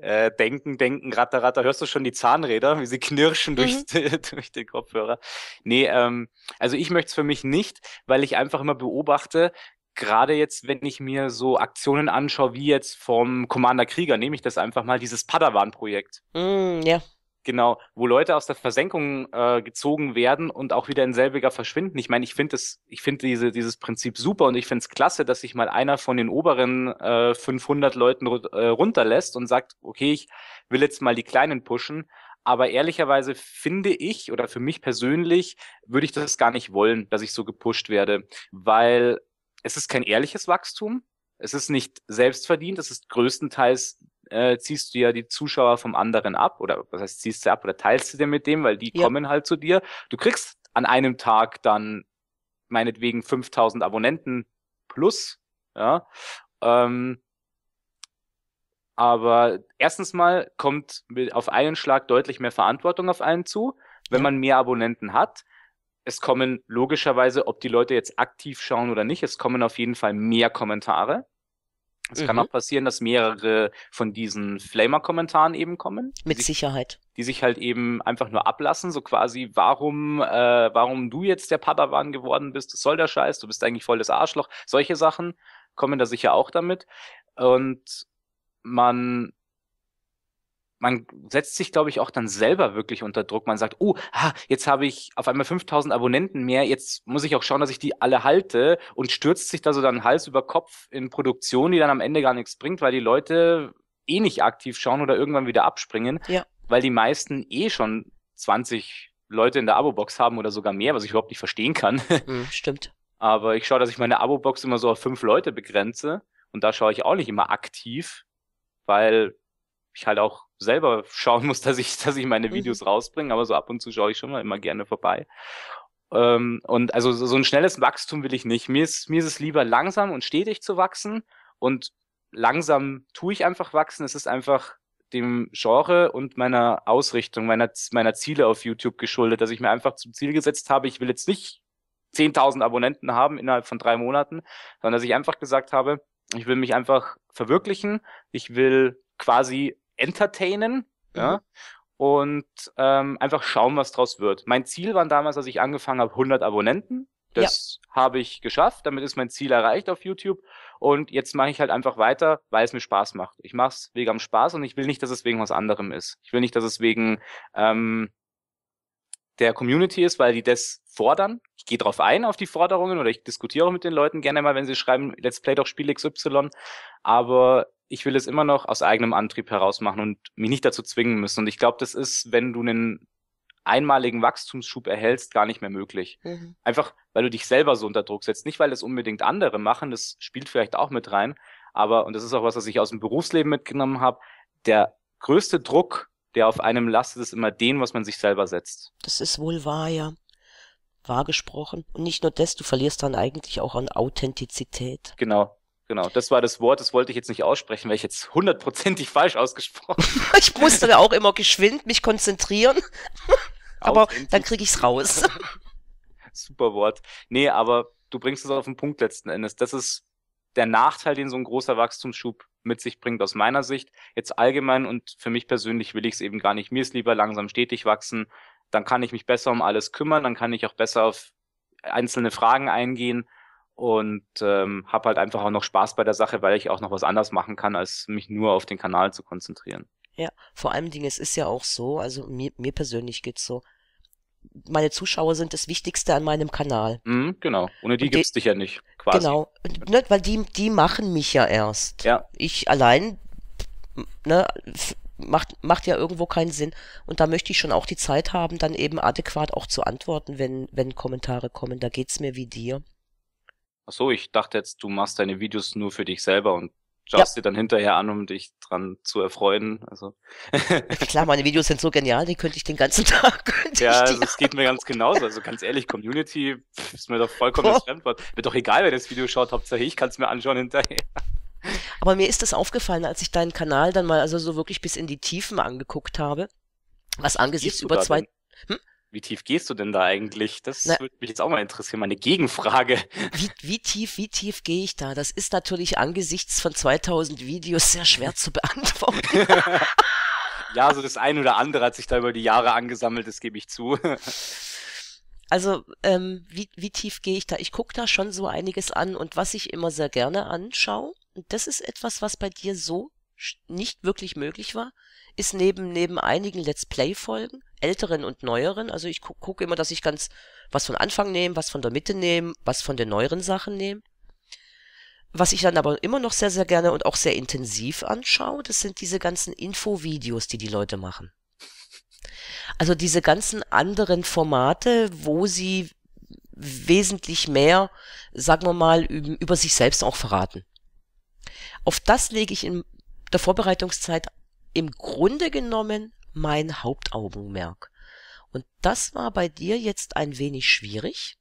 Speaker 2: Äh, denken, denken, ratter, ratter. Hörst du schon die Zahnräder, wie sie knirschen durch, mhm. durch den Kopfhörer? Nee, ähm, also ich möchte es für mich nicht, weil ich einfach immer beobachte, gerade jetzt, wenn ich mir so Aktionen anschaue, wie jetzt vom Commander Krieger, nehme ich das einfach mal, dieses Padawan-Projekt.
Speaker 1: Mm, ja.
Speaker 2: Genau, wo Leute aus der Versenkung äh, gezogen werden und auch wieder in selbiger verschwinden. Ich meine, ich finde es, ich finde diese, dieses Prinzip super und ich finde es klasse, dass sich mal einer von den oberen äh, 500 Leuten äh, runterlässt und sagt, okay, ich will jetzt mal die Kleinen pushen. Aber ehrlicherweise finde ich oder für mich persönlich würde ich das gar nicht wollen, dass ich so gepusht werde, weil es ist kein ehrliches Wachstum. Es ist nicht selbstverdient. Es ist größtenteils äh, ziehst du ja die Zuschauer vom anderen ab oder was heißt ziehst du ab oder teilst du dir mit dem, weil die ja. kommen halt zu dir. Du kriegst an einem Tag dann meinetwegen 5000 Abonnenten plus, ja. Ähm, aber erstens mal kommt auf einen Schlag deutlich mehr Verantwortung auf einen zu, wenn ja. man mehr Abonnenten hat. Es kommen logischerweise, ob die Leute jetzt aktiv schauen oder nicht, es kommen auf jeden Fall mehr Kommentare. Es mhm. kann auch passieren, dass mehrere von diesen Flamer-Kommentaren eben kommen. Mit die, Sicherheit. Die sich halt eben einfach nur ablassen, so quasi, warum, äh, warum du jetzt der Padawan geworden bist, das soll der Scheiß, du bist eigentlich voll das Arschloch. Solche Sachen kommen da sicher auch damit. Und man man setzt sich, glaube ich, auch dann selber wirklich unter Druck. Man sagt, oh, ah, jetzt habe ich auf einmal 5000 Abonnenten mehr, jetzt muss ich auch schauen, dass ich die alle halte und stürzt sich da so dann Hals über Kopf in Produktion, die dann am Ende gar nichts bringt, weil die Leute eh nicht aktiv schauen oder irgendwann wieder abspringen, ja. weil die meisten eh schon 20 Leute in der Abo-Box haben oder sogar mehr, was ich überhaupt nicht verstehen kann. Mhm, stimmt. Aber ich schaue, dass ich meine Abo-Box immer so auf fünf Leute begrenze. Und da schaue ich auch nicht immer aktiv, weil ich halt auch selber schauen muss, dass ich, dass ich meine Videos mhm. rausbringe, aber so ab und zu schaue ich schon mal immer gerne vorbei. Ähm, und also so ein schnelles Wachstum will ich nicht. Mir ist, mir ist es lieber langsam und stetig zu wachsen und langsam tue ich einfach wachsen. Es ist einfach dem Genre und meiner Ausrichtung, meiner, meiner Ziele auf YouTube geschuldet, dass ich mir einfach zum Ziel gesetzt habe, ich will jetzt nicht 10.000 Abonnenten haben innerhalb von drei Monaten, sondern dass ich einfach gesagt habe, ich will mich einfach verwirklichen, ich will quasi entertainen. Mhm. Ja und ähm, einfach schauen, was draus wird. Mein Ziel waren damals, als ich angefangen habe, 100 Abonnenten. Das ja. habe ich geschafft. Damit ist mein Ziel erreicht auf YouTube. Und jetzt mache ich halt einfach weiter, weil es mir Spaß macht. Ich mache es wegen am Spaß und ich will nicht, dass es wegen was anderem ist. Ich will nicht, dass es wegen ähm, der Community ist, weil die das fordern. Ich gehe drauf ein auf die Forderungen oder ich diskutiere auch mit den Leuten gerne mal, wenn sie schreiben, let's play doch Spiel XY, aber ich will es immer noch aus eigenem Antrieb heraus machen und mich nicht dazu zwingen müssen. Und ich glaube, das ist, wenn du einen einmaligen Wachstumsschub erhältst, gar nicht mehr möglich. Mhm. Einfach, weil du dich selber so unter Druck setzt. Nicht, weil das unbedingt andere machen, das spielt vielleicht auch mit rein, aber, und das ist auch was, was ich aus dem Berufsleben mitgenommen habe, der größte Druck, der auf einem lastet, ist immer den, was man sich selber setzt.
Speaker 1: Das ist wohl wahr, ja. Wahr gesprochen. Und nicht nur das, du verlierst dann eigentlich auch an Authentizität.
Speaker 2: Genau, genau. Das war das Wort, das wollte ich jetzt nicht aussprechen, weil ich jetzt hundertprozentig falsch ausgesprochen
Speaker 1: Ich musste da auch immer geschwind mich konzentrieren.
Speaker 2: aber dann krieg ich's raus. Super Wort. Nee, aber du bringst es auf den Punkt letzten Endes. Das ist der Nachteil, den so ein großer Wachstumsschub mit sich bringt aus meiner Sicht. Jetzt allgemein und für mich persönlich will ich es eben gar nicht. Mir ist lieber langsam stetig wachsen. Dann kann ich mich besser um alles kümmern, dann kann ich auch besser auf einzelne Fragen eingehen und ähm, habe halt einfach auch noch Spaß bei der Sache, weil ich auch noch was anders machen kann, als mich nur auf den Kanal zu konzentrieren.
Speaker 1: Ja, vor allem Ding, es ist ja auch so, also mir, mir persönlich es so, meine Zuschauer sind das Wichtigste an meinem Kanal.
Speaker 2: Mhm, genau. Ohne die, die gibt es dich ja nicht, quasi. Genau.
Speaker 1: Ne, weil die, die machen mich ja erst. Ja. Ich allein, ne, macht, macht ja irgendwo keinen Sinn. Und da möchte ich schon auch die Zeit haben, dann eben adäquat auch zu antworten, wenn, wenn Kommentare kommen. Da geht es mir wie dir.
Speaker 2: Ach so, ich dachte jetzt, du machst deine Videos nur für dich selber und schaust ja. dir dann hinterher an, um dich dran zu erfreuen. Also.
Speaker 1: Klar, meine Videos sind so genial, die könnte ich den ganzen Tag.
Speaker 2: Ja, also das geht mir ganz genauso. Also ganz ehrlich, Community ist mir doch vollkommen oh. Fremdwort. Wird doch egal, wer das Video schaut, hauptsächlich ich kann es mir anschauen hinterher.
Speaker 1: Aber mir ist das aufgefallen, als ich deinen Kanal dann mal also so wirklich bis in die Tiefen angeguckt habe, was angesichts über zwei.
Speaker 2: Hm? wie tief gehst du denn da eigentlich? Das Na, würde mich jetzt auch mal interessieren, meine Gegenfrage.
Speaker 1: Wie, wie tief, wie tief gehe ich da? Das ist natürlich angesichts von 2000 Videos sehr schwer zu beantworten.
Speaker 2: ja, so das ein oder andere hat sich da über die Jahre angesammelt, das gebe ich zu.
Speaker 1: Also, ähm, wie, wie tief gehe ich da? Ich gucke da schon so einiges an und was ich immer sehr gerne anschaue, und das ist etwas, was bei dir so nicht wirklich möglich war, ist neben, neben einigen Let's Play-Folgen älteren und neueren. Also ich gucke immer, dass ich ganz was von Anfang nehme, was von der Mitte nehme, was von den neueren Sachen nehme. Was ich dann aber immer noch sehr, sehr gerne und auch sehr intensiv anschaue, das sind diese ganzen Infovideos, die die Leute machen. Also diese ganzen anderen Formate, wo sie wesentlich mehr, sagen wir mal, über sich selbst auch verraten. Auf das lege ich in der Vorbereitungszeit im Grunde genommen mein Hauptaugenmerk. Und das war bei dir jetzt ein wenig schwierig,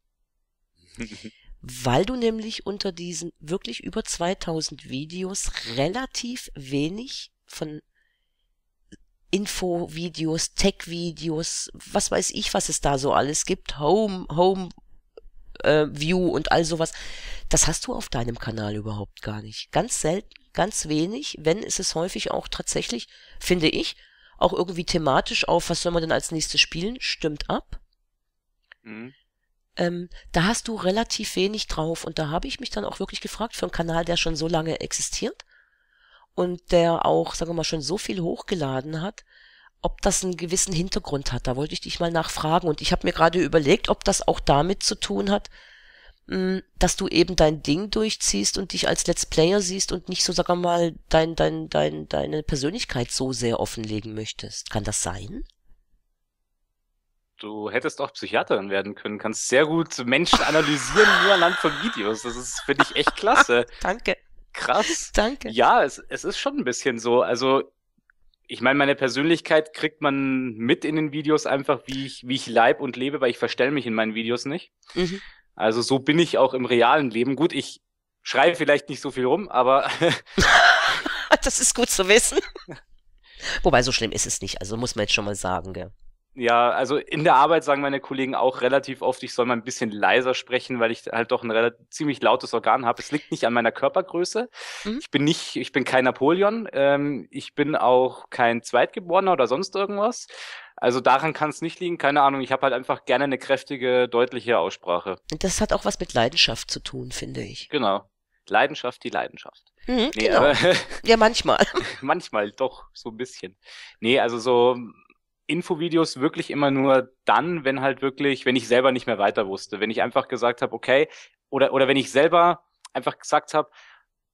Speaker 1: weil du nämlich unter diesen wirklich über 2000 Videos relativ wenig von Info-Videos, Tech-Videos, was weiß ich, was es da so alles gibt, Home, Home äh, View und all sowas. Das hast du auf deinem Kanal überhaupt gar nicht. Ganz selten, ganz wenig. Wenn ist es häufig auch tatsächlich, finde ich, auch irgendwie thematisch auf, was soll man denn als nächstes spielen, stimmt ab. Mhm. Ähm, da hast du relativ wenig drauf und da habe ich mich dann auch wirklich gefragt für einen Kanal, der schon so lange existiert und der auch, sagen wir mal, schon so viel hochgeladen hat, ob das einen gewissen Hintergrund hat. Da wollte ich dich mal nachfragen und ich habe mir gerade überlegt, ob das auch damit zu tun hat, hm, dass du eben dein Ding durchziehst und dich als Let's Player siehst und nicht so, sag mal, dein, dein, dein, deine Persönlichkeit so sehr offenlegen möchtest. Kann das sein?
Speaker 2: Du hättest auch Psychiaterin werden können, kannst sehr gut Menschen analysieren nur anhand von Videos. Das ist, finde ich, echt klasse. Danke. Krass. Danke. Ja, es, es ist schon ein bisschen so. Also ich meine, meine Persönlichkeit kriegt man mit in den Videos einfach, wie ich, wie ich leib und lebe, weil ich verstelle mich in meinen Videos nicht. Mhm. Also so bin ich auch im realen Leben. Gut, ich schreibe vielleicht nicht so viel rum, aber. das ist gut zu
Speaker 1: wissen. Wobei, so schlimm ist es nicht. Also muss man jetzt schon mal sagen, gell?
Speaker 2: Ja, also in der Arbeit sagen meine Kollegen auch relativ oft, ich soll mal ein bisschen leiser sprechen, weil ich halt doch ein relativ, ziemlich lautes Organ habe. Es liegt nicht an meiner Körpergröße. Mhm. Ich bin nicht, ich bin kein Napoleon. Ähm, ich bin auch kein Zweitgeborener oder sonst irgendwas. Also daran kann es nicht liegen, keine Ahnung. Ich habe halt einfach gerne eine kräftige, deutliche Aussprache.
Speaker 1: das hat auch was mit Leidenschaft zu tun,
Speaker 2: finde ich. Genau. Leidenschaft, die Leidenschaft. Mhm, nee, genau. aber, ja, manchmal. manchmal, doch, so ein bisschen. Nee, also so Infovideos wirklich immer nur dann, wenn halt wirklich, wenn ich selber nicht mehr weiter wusste. Wenn ich einfach gesagt habe, okay, oder, oder wenn ich selber einfach gesagt habe,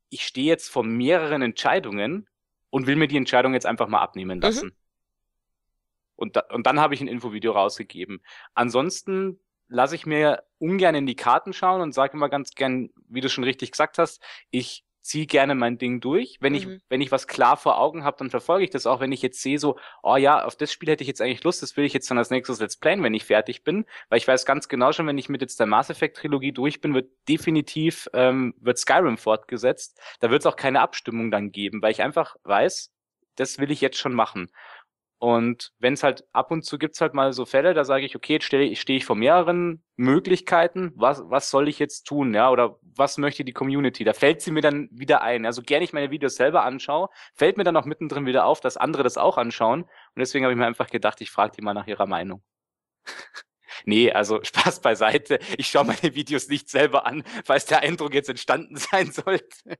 Speaker 2: ich stehe jetzt vor mehreren Entscheidungen und will mir die Entscheidung jetzt einfach mal abnehmen mhm. lassen. Mhm. Und, da, und dann habe ich ein Infovideo rausgegeben. Ansonsten lasse ich mir ungern in die Karten schauen und sage immer ganz gern, wie du schon richtig gesagt hast, ich ziehe gerne mein Ding durch. Wenn mhm. ich, wenn ich was klar vor Augen habe, dann verfolge ich das auch. Wenn ich jetzt sehe, so, oh ja, auf das Spiel hätte ich jetzt eigentlich Lust, das will ich jetzt dann als nächstes Let's Playen, wenn ich fertig bin. Weil ich weiß ganz genau schon, wenn ich mit jetzt der Mass Effect Trilogie durch bin, wird definitiv ähm, wird Skyrim fortgesetzt. Da wird es auch keine Abstimmung dann geben, weil ich einfach weiß, das will ich jetzt schon machen. Und wenn es halt ab und zu gibt's halt mal so Fälle, da sage ich, okay, jetzt stehe steh ich vor mehreren Möglichkeiten, was, was soll ich jetzt tun, ja, oder was möchte die Community? Da fällt sie mir dann wieder ein. Also gerne ich meine Videos selber anschaue, fällt mir dann auch mittendrin wieder auf, dass andere das auch anschauen. Und deswegen habe ich mir einfach gedacht, ich frage die mal nach ihrer Meinung. nee, also Spaß beiseite. Ich schaue meine Videos nicht selber an, falls der Eindruck jetzt entstanden sein sollte.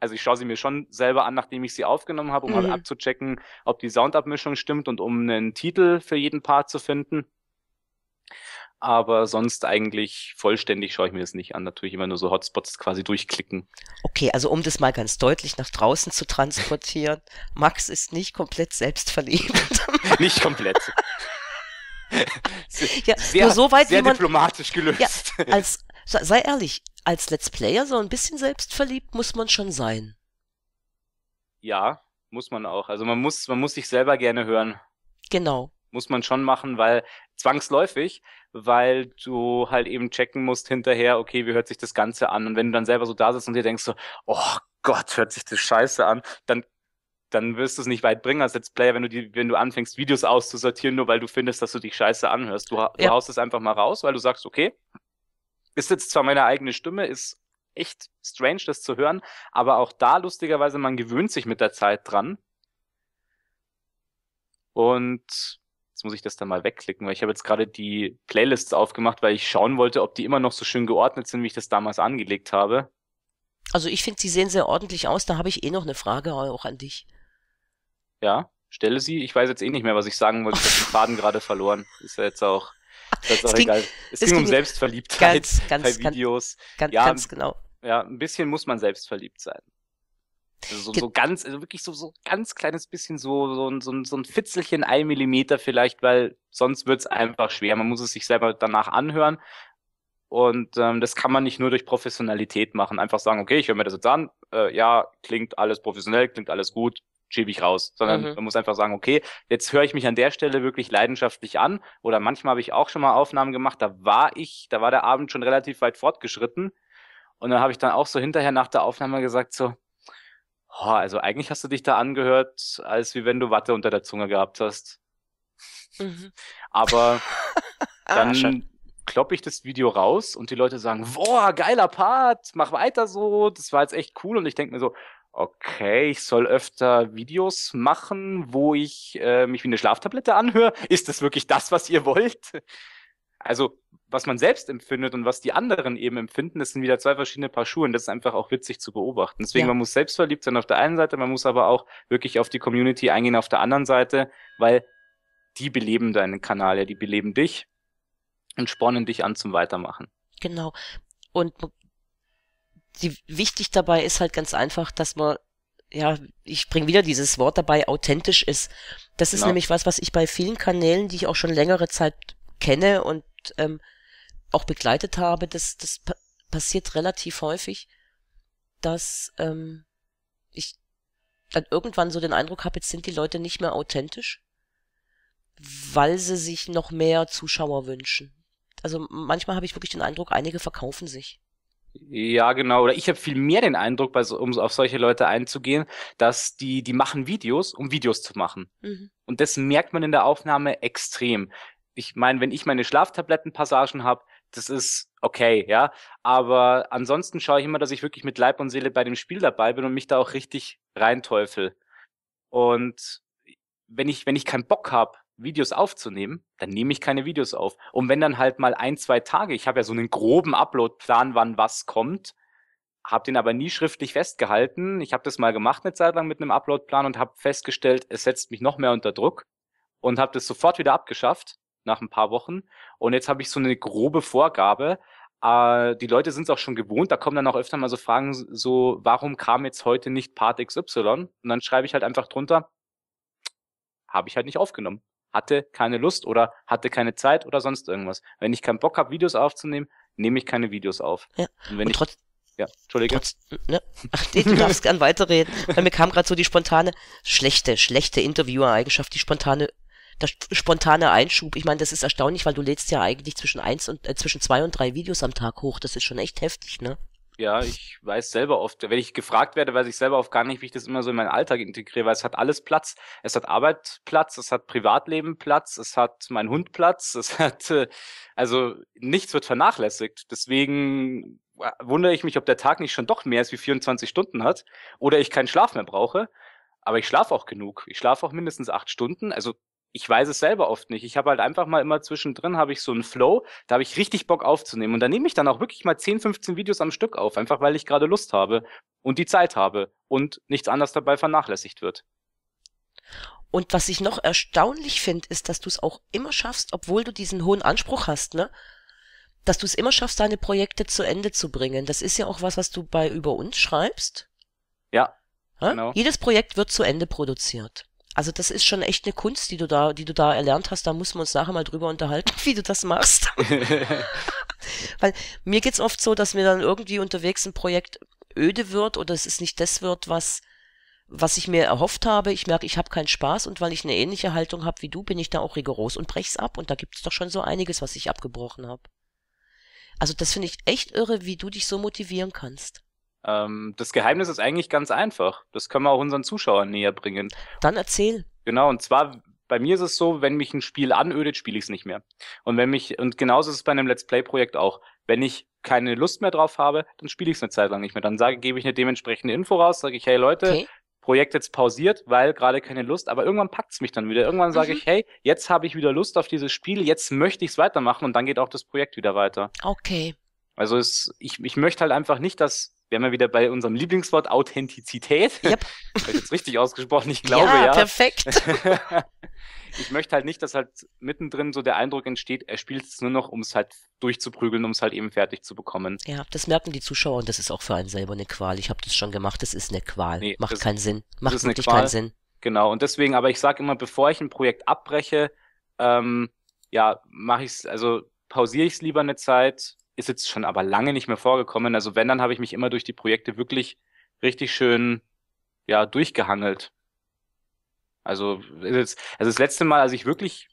Speaker 2: Also ich schaue sie mir schon selber an, nachdem ich sie aufgenommen habe, um halt mhm. halt abzuchecken, ob die Soundabmischung stimmt und um einen Titel für jeden Part zu finden. Aber sonst eigentlich vollständig schaue ich mir das nicht an. Natürlich immer nur so Hotspots quasi durchklicken.
Speaker 1: Okay, also um das mal ganz deutlich nach draußen zu transportieren, Max ist nicht komplett selbstverliebt.
Speaker 2: nicht komplett. sehr, ja, nur so weit, sehr wie man, diplomatisch gelöst. Ja,
Speaker 1: als, sei ehrlich, als Let's Player so ein bisschen selbstverliebt muss man schon sein.
Speaker 2: Ja, muss man auch. Also man muss, man muss sich selber gerne hören. Genau. Muss man schon machen, weil zwangsläufig, weil du halt eben checken musst hinterher, okay, wie hört sich das Ganze an? Und wenn du dann selber so da sitzt und dir denkst so, oh Gott, hört sich das scheiße an, dann dann wirst du es nicht weit bringen als Let's Player, wenn du die, wenn du anfängst, Videos auszusortieren, nur weil du findest, dass du dich scheiße anhörst. Du, du ja. haust es einfach mal raus, weil du sagst, okay, ist jetzt zwar meine eigene Stimme, ist echt strange, das zu hören, aber auch da lustigerweise, man gewöhnt sich mit der Zeit dran. Und jetzt muss ich das dann mal wegklicken, weil ich habe jetzt gerade die Playlists aufgemacht, weil ich schauen wollte, ob die immer noch so schön geordnet sind, wie ich das damals angelegt habe.
Speaker 1: Also ich finde, sie sehen sehr ordentlich aus. Da habe ich eh noch eine Frage auch an dich.
Speaker 2: Ja, stelle sie. Ich weiß jetzt eh nicht mehr, was ich sagen wollte. Ich habe den Faden gerade verloren. Ist ja jetzt auch. Das ist auch es ging, egal. Es, es ging, ging um Selbstverliebtheit ganz, ganz, bei Videos. Ganz, ja, ganz genau. Ja, ein bisschen muss man selbstverliebt sein. Also so, so ganz, also wirklich so, so ganz kleines bisschen, so, so, ein so, ein so ein Fitzelchen, ein Millimeter vielleicht, weil sonst wird's einfach schwer. Man muss es sich selber danach anhören. Und ähm, das kann man nicht nur durch Professionalität machen. Einfach sagen, okay, ich höre mir das jetzt an. Äh, ja, klingt alles professionell, klingt alles gut schiebe ich raus, sondern mhm. man muss einfach sagen, okay, jetzt höre ich mich an der Stelle wirklich leidenschaftlich an oder manchmal habe ich auch schon mal Aufnahmen gemacht, da war ich, da war der Abend schon relativ weit fortgeschritten und dann habe ich dann auch so hinterher nach der Aufnahme gesagt so, oh, also eigentlich hast du dich da angehört, als wie wenn du Watte unter der Zunge gehabt hast. Mhm. Aber ah, dann ah, kloppe ich das Video raus und die Leute sagen, boah, geiler Part, mach weiter so, das war jetzt echt cool. Und ich denke mir so, okay, ich soll öfter Videos machen, wo ich äh, mich wie eine Schlaftablette anhöre. Ist das wirklich das, was ihr wollt? Also, was man selbst empfindet und was die anderen eben empfinden, das sind wieder zwei verschiedene Paar Schuhe und das ist einfach auch witzig zu beobachten. Deswegen, ja. man muss selbstverliebt sein auf der einen Seite, man muss aber auch wirklich auf die Community eingehen auf der anderen Seite, weil die beleben deinen Kanal, ja, die beleben dich und spornen dich an zum Weitermachen.
Speaker 1: Genau. Und die, wichtig dabei ist halt ganz einfach, dass man, ja, ich bringe wieder dieses Wort dabei, authentisch ist. Das ist genau. nämlich was, was ich bei vielen Kanälen, die ich auch schon längere Zeit kenne und ähm, auch begleitet habe, das, das passiert relativ häufig, dass ähm, ich dann irgendwann so den Eindruck habe, jetzt sind die Leute nicht mehr authentisch, weil sie sich noch mehr Zuschauer wünschen also manchmal habe ich wirklich den Eindruck, einige verkaufen sich.
Speaker 2: Ja, genau. Oder ich habe viel mehr den Eindruck, um auf solche Leute einzugehen, dass die, die machen Videos, um Videos zu machen. Mhm. Und das merkt man in der Aufnahme extrem. Ich meine, wenn ich meine Schlaftablettenpassagen habe, das ist okay, ja. Aber ansonsten schaue ich immer, dass ich wirklich mit Leib und Seele bei dem Spiel dabei bin und mich da auch richtig reinteufel. Und wenn ich, wenn ich keinen Bock habe, Videos aufzunehmen, dann nehme ich keine Videos auf. Und wenn dann halt mal ein, zwei Tage, ich habe ja so einen groben Upload-Plan, wann was kommt, habe den aber nie schriftlich festgehalten. Ich habe das mal gemacht eine Zeit lang mit einem Upload-Plan und habe festgestellt, es setzt mich noch mehr unter Druck und habe das sofort wieder abgeschafft nach ein paar Wochen. Und jetzt habe ich so eine grobe Vorgabe. Äh, die Leute sind es auch schon gewohnt. Da kommen dann auch öfter mal so Fragen, so warum kam jetzt heute nicht Part XY? Und dann schreibe ich halt einfach drunter, habe ich halt nicht aufgenommen hatte keine Lust oder hatte keine Zeit oder sonst irgendwas. Wenn ich keinen Bock habe, Videos aufzunehmen, nehme ich keine Videos auf. Ja. Und wenn Und trotz, ich, ja, Entschuldige. Trotz, ne? Ach,
Speaker 1: nee, du darfst gern weiterreden. Weil mir kam gerade so die spontane, schlechte, schlechte Interviewer-Eigenschaft, die spontane der spontane Einschub. Ich meine, das ist erstaunlich, weil du lädst ja eigentlich zwischen eins und äh, zwischen zwei und drei Videos am Tag hoch. Das ist schon echt heftig, ne?
Speaker 2: ja, ich weiß selber oft, wenn ich gefragt werde, weiß ich selber oft gar nicht, wie ich das immer so in meinen Alltag integriere, weil es hat alles Platz. Es hat Arbeit Platz, es hat Privatleben Platz, es hat mein Hund Platz, es hat, äh, also nichts wird vernachlässigt. Deswegen äh, wundere ich mich, ob der Tag nicht schon doch mehr als wie 24 Stunden hat oder ich keinen Schlaf mehr brauche. Aber ich schlafe auch genug. Ich schlafe auch mindestens acht Stunden. Also ich weiß es selber oft nicht. Ich habe halt einfach mal immer zwischendrin habe ich so einen Flow, da habe ich richtig Bock aufzunehmen und da nehme ich dann auch wirklich mal 10, 15 Videos am Stück auf, einfach weil ich gerade Lust habe und die Zeit habe und nichts anderes dabei vernachlässigt wird.
Speaker 1: Und was ich noch erstaunlich finde, ist, dass du es auch immer schaffst, obwohl du diesen hohen Anspruch hast, ne? Dass du es immer schaffst, deine Projekte zu Ende zu bringen. Das ist ja auch was, was du bei über uns schreibst.
Speaker 2: Ja. Genau. Jedes
Speaker 1: Projekt wird zu Ende produziert. Also das ist schon echt eine Kunst, die du da, die du da erlernt hast. Da muss man uns nachher mal drüber unterhalten, wie du das machst. Weil mir geht's oft so, dass mir dann irgendwie unterwegs ein Projekt öde wird oder es ist nicht das wird, was was ich mir erhofft habe, ich merke, ich habe keinen Spaß und weil ich eine ähnliche Haltung habe wie du, bin ich da auch rigoros und brech's ab und da gibt's doch schon so einiges, was ich abgebrochen habe. Also das finde ich echt irre, wie du dich so motivieren kannst.
Speaker 2: Ähm, das Geheimnis ist eigentlich ganz einfach. Das können wir auch unseren Zuschauern näher bringen. Dann erzähl. Genau, und zwar bei mir ist es so, wenn mich ein Spiel anödet, spiele ich es nicht mehr. Und wenn mich, und genauso ist es bei einem Let's Play-Projekt auch. Wenn ich keine Lust mehr drauf habe, dann spiele ich es eine Zeit lang nicht mehr. Dann sage, gebe ich eine dementsprechende Info raus, sage ich, hey Leute, okay. Projekt jetzt pausiert, weil gerade keine Lust, aber irgendwann packt es mich dann wieder. Irgendwann sage mhm. ich, hey, jetzt habe ich wieder Lust auf dieses Spiel, jetzt möchte ich es weitermachen und dann geht auch das Projekt wieder weiter. Okay. Also es, ich, ich möchte halt einfach nicht, dass wären wir wieder bei unserem Lieblingswort Authentizität. Yep. Habe ich jetzt richtig ausgesprochen, ich glaube ja. ja. perfekt. ich möchte halt nicht, dass halt mittendrin so der Eindruck entsteht, er spielt es nur noch, um es halt durchzuprügeln, um es halt eben fertig zu bekommen.
Speaker 1: Ja, das merken die Zuschauer und das ist auch für einen selber eine Qual. Ich habe das schon gemacht, das ist eine Qual. Nee, Macht das, keinen Sinn. Macht wirklich Qual. keinen Sinn.
Speaker 2: Genau, und deswegen, aber ich sage immer, bevor ich ein Projekt abbreche, ähm, ja, mache ich es, also pausiere ich es lieber eine Zeit, ist jetzt schon aber lange nicht mehr vorgekommen. Also wenn, dann habe ich mich immer durch die Projekte wirklich richtig schön ja durchgehangelt. Also, ist jetzt, also das letzte Mal, als ich wirklich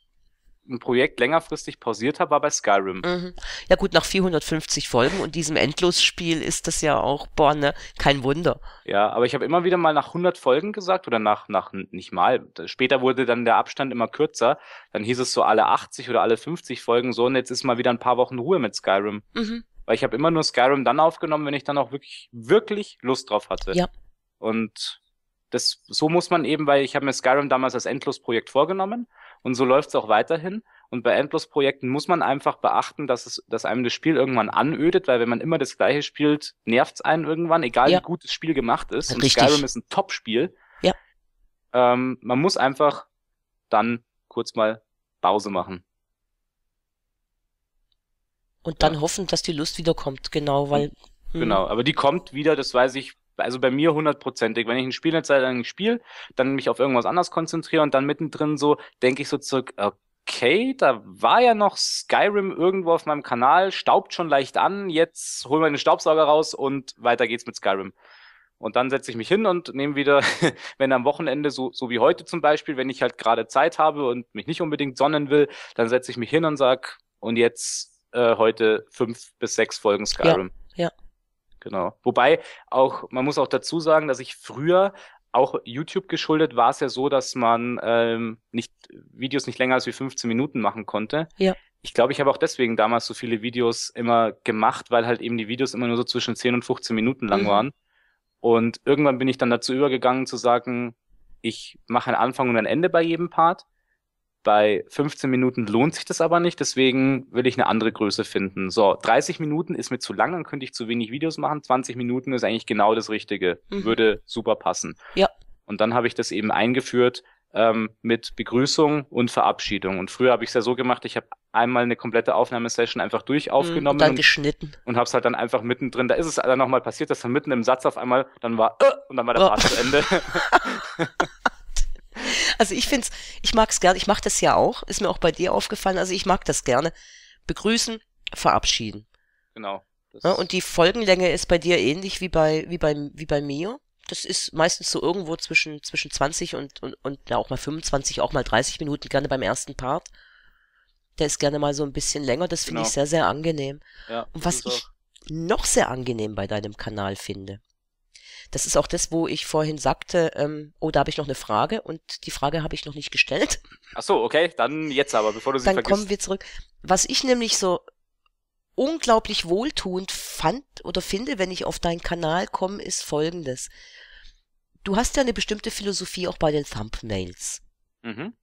Speaker 2: ein Projekt längerfristig pausiert habe, war bei Skyrim. Mhm. Ja gut, nach 450 Folgen und diesem Endlosspiel ist das ja auch, boah, ne, kein Wunder. Ja, aber ich habe immer wieder mal nach 100 Folgen gesagt oder nach, nach, nicht mal, später wurde dann der Abstand immer kürzer, dann hieß es so alle 80 oder alle 50 Folgen so und jetzt ist mal wieder ein paar Wochen Ruhe mit Skyrim. Mhm. Weil ich habe immer nur Skyrim dann aufgenommen, wenn ich dann auch wirklich, wirklich Lust drauf hatte. Ja. Und das, so muss man eben, weil ich habe mir Skyrim damals als Endlosprojekt vorgenommen und so läuft es auch weiterhin. Und bei Endlosprojekten muss man einfach beachten, dass es, dass einem das Spiel irgendwann anödet, weil wenn man immer das gleiche spielt, nervt es einen irgendwann, egal ja. wie gut das Spiel gemacht ist. Und Skyrim ist ein Top-Spiel. Ja. Ähm, man muss einfach dann kurz mal Pause machen.
Speaker 1: Und dann ja. hoffen, dass die Lust wiederkommt, genau, weil.
Speaker 2: Genau, hm. aber die kommt wieder, das weiß ich also bei mir hundertprozentig. Wenn ich ein Spiel eine Zeit lang spiele, dann mich auf irgendwas anders konzentriere und dann mittendrin so denke ich so zurück, okay, da war ja noch Skyrim irgendwo auf meinem Kanal, staubt schon leicht an, jetzt holen wir den Staubsauger raus und weiter geht's mit Skyrim. Und dann setze ich mich hin und nehme wieder, wenn am Wochenende, so, so wie heute zum Beispiel, wenn ich halt gerade Zeit habe und mich nicht unbedingt sonnen will, dann setze ich mich hin und sag, und jetzt äh, heute fünf bis sechs Folgen Skyrim. Ja, ja. Genau. Wobei auch, man muss auch dazu sagen, dass ich früher auch YouTube geschuldet war es ja so, dass man ähm, nicht Videos nicht länger als wie 15 Minuten machen konnte. Ja. Ich glaube, ich habe auch deswegen damals so viele Videos immer gemacht, weil halt eben die Videos immer nur so zwischen 10 und 15 Minuten lang mhm. waren. Und irgendwann bin ich dann dazu übergegangen zu sagen, ich mache einen Anfang und ein Ende bei jedem Part bei 15 Minuten lohnt sich das aber nicht, deswegen will ich eine andere Größe finden. So, 30 Minuten ist mir zu lang, dann könnte ich zu wenig Videos machen. 20 Minuten ist eigentlich genau das Richtige. Mhm. Würde super passen. Ja. Und dann habe ich das eben eingeführt ähm, mit Begrüßung und Verabschiedung. Und früher habe ich es ja so gemacht, ich habe einmal eine komplette Aufnahmesession einfach durch mhm, aufgenommen. Und dann geschnitten. Und, und es halt dann einfach mittendrin, da ist es dann nochmal passiert, dass dann mitten im Satz auf einmal, dann war, äh, und dann war der oh. Part zu Ende.
Speaker 1: Also ich finde ich mag es gerne, ich mache das ja auch, ist mir auch bei dir aufgefallen, also ich mag das gerne. Begrüßen, verabschieden.
Speaker 2: Genau. Ja,
Speaker 1: und die Folgenlänge ist bei dir ähnlich wie bei, wie bei, wie bei mir. Das ist meistens so irgendwo zwischen, zwischen 20 und, und, und ja, auch mal 25, auch mal 30 Minuten, gerne beim ersten Part. Der ist gerne mal so ein bisschen länger, das finde genau. ich sehr, sehr angenehm. Ja, und was ich auch. noch sehr angenehm bei deinem Kanal finde, das ist auch das, wo ich vorhin sagte, ähm, oh, da habe ich noch eine Frage und die Frage habe ich noch nicht gestellt.
Speaker 2: Ach so, okay, dann jetzt aber, bevor du sie dann vergisst. Dann kommen
Speaker 1: wir zurück. Was ich nämlich so unglaublich wohltuend fand oder finde, wenn ich auf deinen Kanal komme, ist folgendes. Du hast ja eine bestimmte Philosophie auch bei den Thumbnails. Mhm.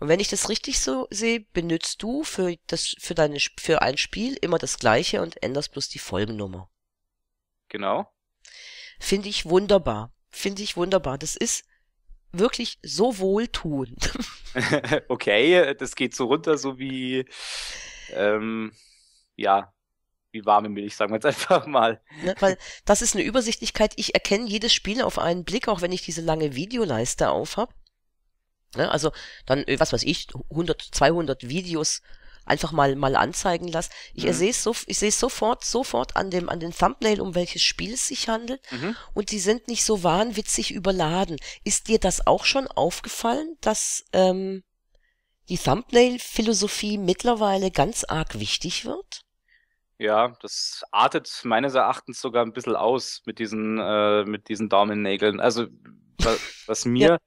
Speaker 1: Und wenn ich das richtig so sehe, benutzt du für das, für deine, für ein Spiel immer das gleiche und änderst bloß die Folgennummer. Genau. Finde ich wunderbar. Finde ich wunderbar. Das ist wirklich so wohltuend.
Speaker 2: okay, das geht so runter, so wie, ähm, ja, wie warme Milch, sagen wir jetzt einfach mal.
Speaker 1: Ne, weil das ist eine Übersichtlichkeit. Ich erkenne jedes Spiel auf einen Blick, auch wenn ich diese lange Videoleiste aufhab. Ne, also dann, äh, was weiß ich, 100, 200 Videos einfach mal, mal anzeigen lasse. Ich mhm. sehe es so, ich sehe sofort, sofort an dem, an dem Thumbnail, um welches Spiel es sich handelt. Mhm. Und die sind nicht so wahnwitzig überladen. Ist dir das auch schon aufgefallen, dass, ähm, die Thumbnail-Philosophie mittlerweile ganz arg wichtig wird?
Speaker 2: Ja, das artet meines Erachtens sogar ein bisschen aus mit diesen, äh, mit diesen Daumennägeln. Also, was, was mir, ja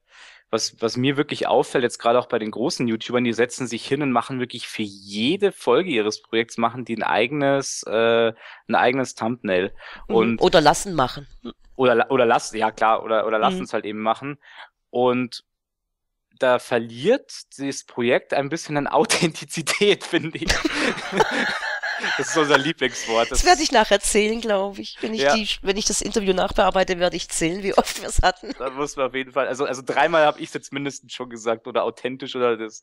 Speaker 2: was, was mir wirklich auffällt, jetzt gerade auch bei den großen YouTubern, die setzen sich hin und machen wirklich für jede Folge ihres Projekts, machen die ein eigenes, äh, ein eigenes Thumbnail. Mhm. Und, oder lassen machen. Oder, oder lassen, ja klar, oder, oder lassen mhm. es halt eben machen. Und da verliert dieses Projekt ein bisschen an Authentizität, finde ich. Das ist unser Lieblingswort. Das, das werde ich
Speaker 1: nachher zählen, glaube
Speaker 2: ich. Wenn ich, ja. die,
Speaker 1: wenn ich das Interview nachbearbeite, werde ich zählen, wie oft
Speaker 2: wir es hatten. Da muss man auf jeden Fall. Also, also dreimal habe ich es jetzt mindestens schon gesagt oder authentisch oder das.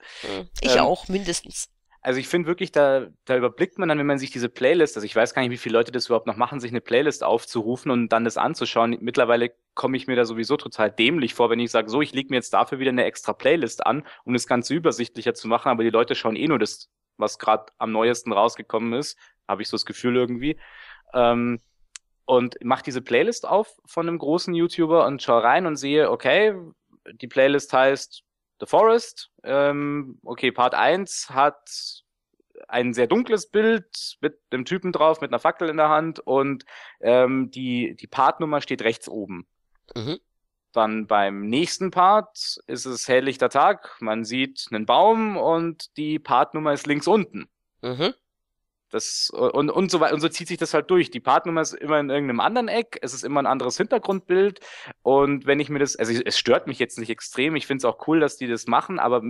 Speaker 2: Ich ähm, auch, mindestens. Also ich finde wirklich, da, da überblickt man dann, wenn man sich diese Playlist, also ich weiß gar nicht, wie viele Leute das überhaupt noch machen, sich eine Playlist aufzurufen und dann das anzuschauen. Mittlerweile komme ich mir da sowieso total dämlich vor, wenn ich sage, so, ich lege mir jetzt dafür wieder eine extra Playlist an, um das Ganze übersichtlicher zu machen, aber die Leute schauen eh nur das, was gerade am neuesten rausgekommen ist, habe ich so das Gefühl irgendwie. Ähm, und mache diese Playlist auf von einem großen YouTuber und schaue rein und sehe, okay, die Playlist heißt The Forest. Ähm, okay, Part 1 hat ein sehr dunkles Bild mit dem Typen drauf, mit einer Fackel in der Hand und ähm, die, die Partnummer steht rechts oben. Mhm. Dann beim nächsten Part ist es helllichter Tag, man sieht einen Baum und die Partnummer ist links unten. Mhm. Das, äh, und, und, so, und so zieht sich das halt durch. Die Partnummer ist immer in irgendeinem anderen Eck, es ist immer ein anderes Hintergrundbild. Und wenn ich mir das, also es stört mich jetzt nicht extrem, ich finde es auch cool, dass die das machen, aber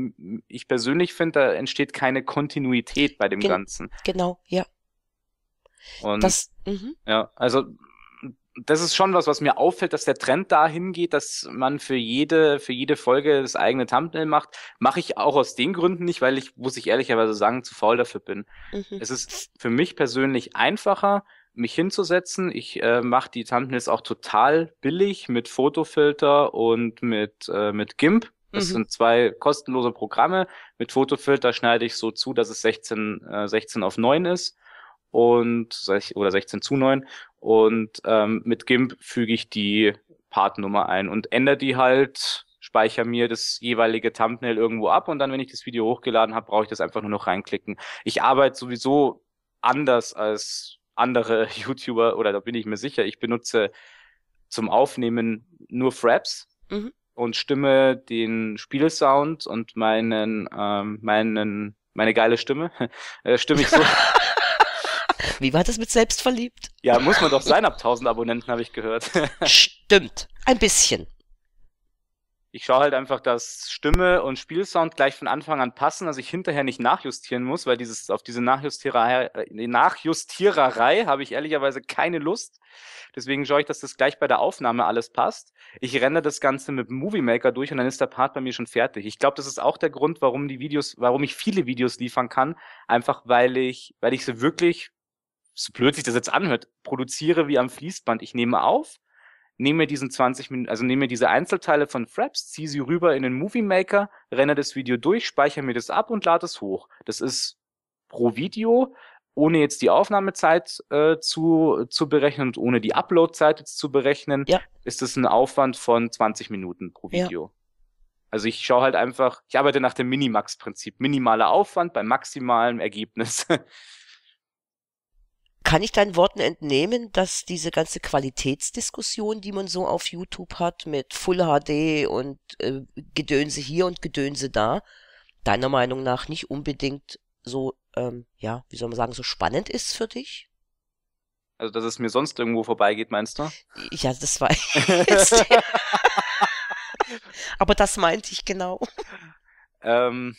Speaker 2: ich persönlich finde, da entsteht keine Kontinuität bei dem Gen Ganzen. Genau, ja. Und das, mh. ja, also das ist schon was, was mir auffällt, dass der Trend dahin geht, dass man für jede, für jede Folge das eigene Thumbnail macht. Mache ich auch aus den Gründen nicht, weil ich, muss ich ehrlicherweise sagen, zu faul dafür bin. Mhm. Es ist für mich persönlich einfacher, mich hinzusetzen. Ich äh, mache die Thumbnails auch total billig mit Fotofilter und mit, äh, mit GIMP. Das mhm. sind zwei kostenlose Programme. Mit Fotofilter schneide ich so zu, dass es 16, äh, 16 auf 9 ist und oder 16 zu 9 und ähm, mit GIMP füge ich die Partnummer ein und ändere die halt, speichere mir das jeweilige Thumbnail irgendwo ab und dann, wenn ich das Video hochgeladen habe, brauche ich das einfach nur noch reinklicken. Ich arbeite sowieso anders als andere YouTuber oder da bin ich mir sicher. Ich benutze zum Aufnehmen nur Fraps mhm. und stimme den Spielsound und meinen, ähm, meinen, meine geile Stimme, äh, stimme ich so. Wie war das mit selbstverliebt? Ja, muss man doch sein ab 1000 Abonnenten, habe ich gehört. Stimmt, ein bisschen. Ich schaue halt einfach, dass Stimme und Spielsound gleich von Anfang an passen, dass ich hinterher nicht nachjustieren muss, weil dieses auf diese Nachjustiererei, äh, Nachjustiererei habe ich ehrlicherweise keine Lust. Deswegen schaue ich, dass das gleich bei der Aufnahme alles passt. Ich rendere das Ganze mit Movie Maker durch und dann ist der Part bei mir schon fertig. Ich glaube, das ist auch der Grund, warum die Videos, warum ich viele Videos liefern kann, einfach weil ich, weil ich sie wirklich so blöd sich das jetzt anhört, produziere wie am Fließband. Ich nehme auf, nehme mir diesen 20 Minuten, also nehme mir diese Einzelteile von Fraps, ziehe sie rüber in den Movie Maker, renne das Video durch, speichere mir das ab und lade es hoch. Das ist pro Video, ohne jetzt die Aufnahmezeit äh, zu, zu berechnen und ohne die Uploadzeit jetzt zu berechnen, ja. ist das ein Aufwand von 20 Minuten pro Video. Ja. Also ich schaue halt einfach, ich arbeite nach dem Minimax-Prinzip. Minimaler Aufwand bei maximalem Ergebnis. Kann ich deinen Worten entnehmen, dass diese
Speaker 1: ganze Qualitätsdiskussion, die man so auf YouTube hat mit Full HD und äh, Gedönse hier und Gedönse da, deiner Meinung nach nicht unbedingt so, ähm, ja, wie soll man sagen, so spannend ist für dich?
Speaker 2: Also, dass es mir sonst irgendwo vorbeigeht, meinst du?
Speaker 1: Ja, das war Aber das meinte ich genau.
Speaker 2: Ähm,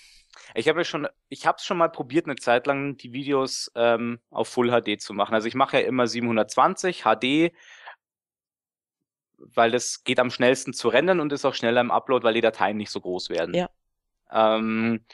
Speaker 2: ich habe ja schon, ich habe es schon mal probiert, eine Zeit lang die Videos ähm, auf Full HD zu machen. Also ich mache ja immer 720 HD, weil das geht am schnellsten zu rendern und ist auch schneller im Upload, weil die Dateien nicht so groß werden. Ja. Ähm,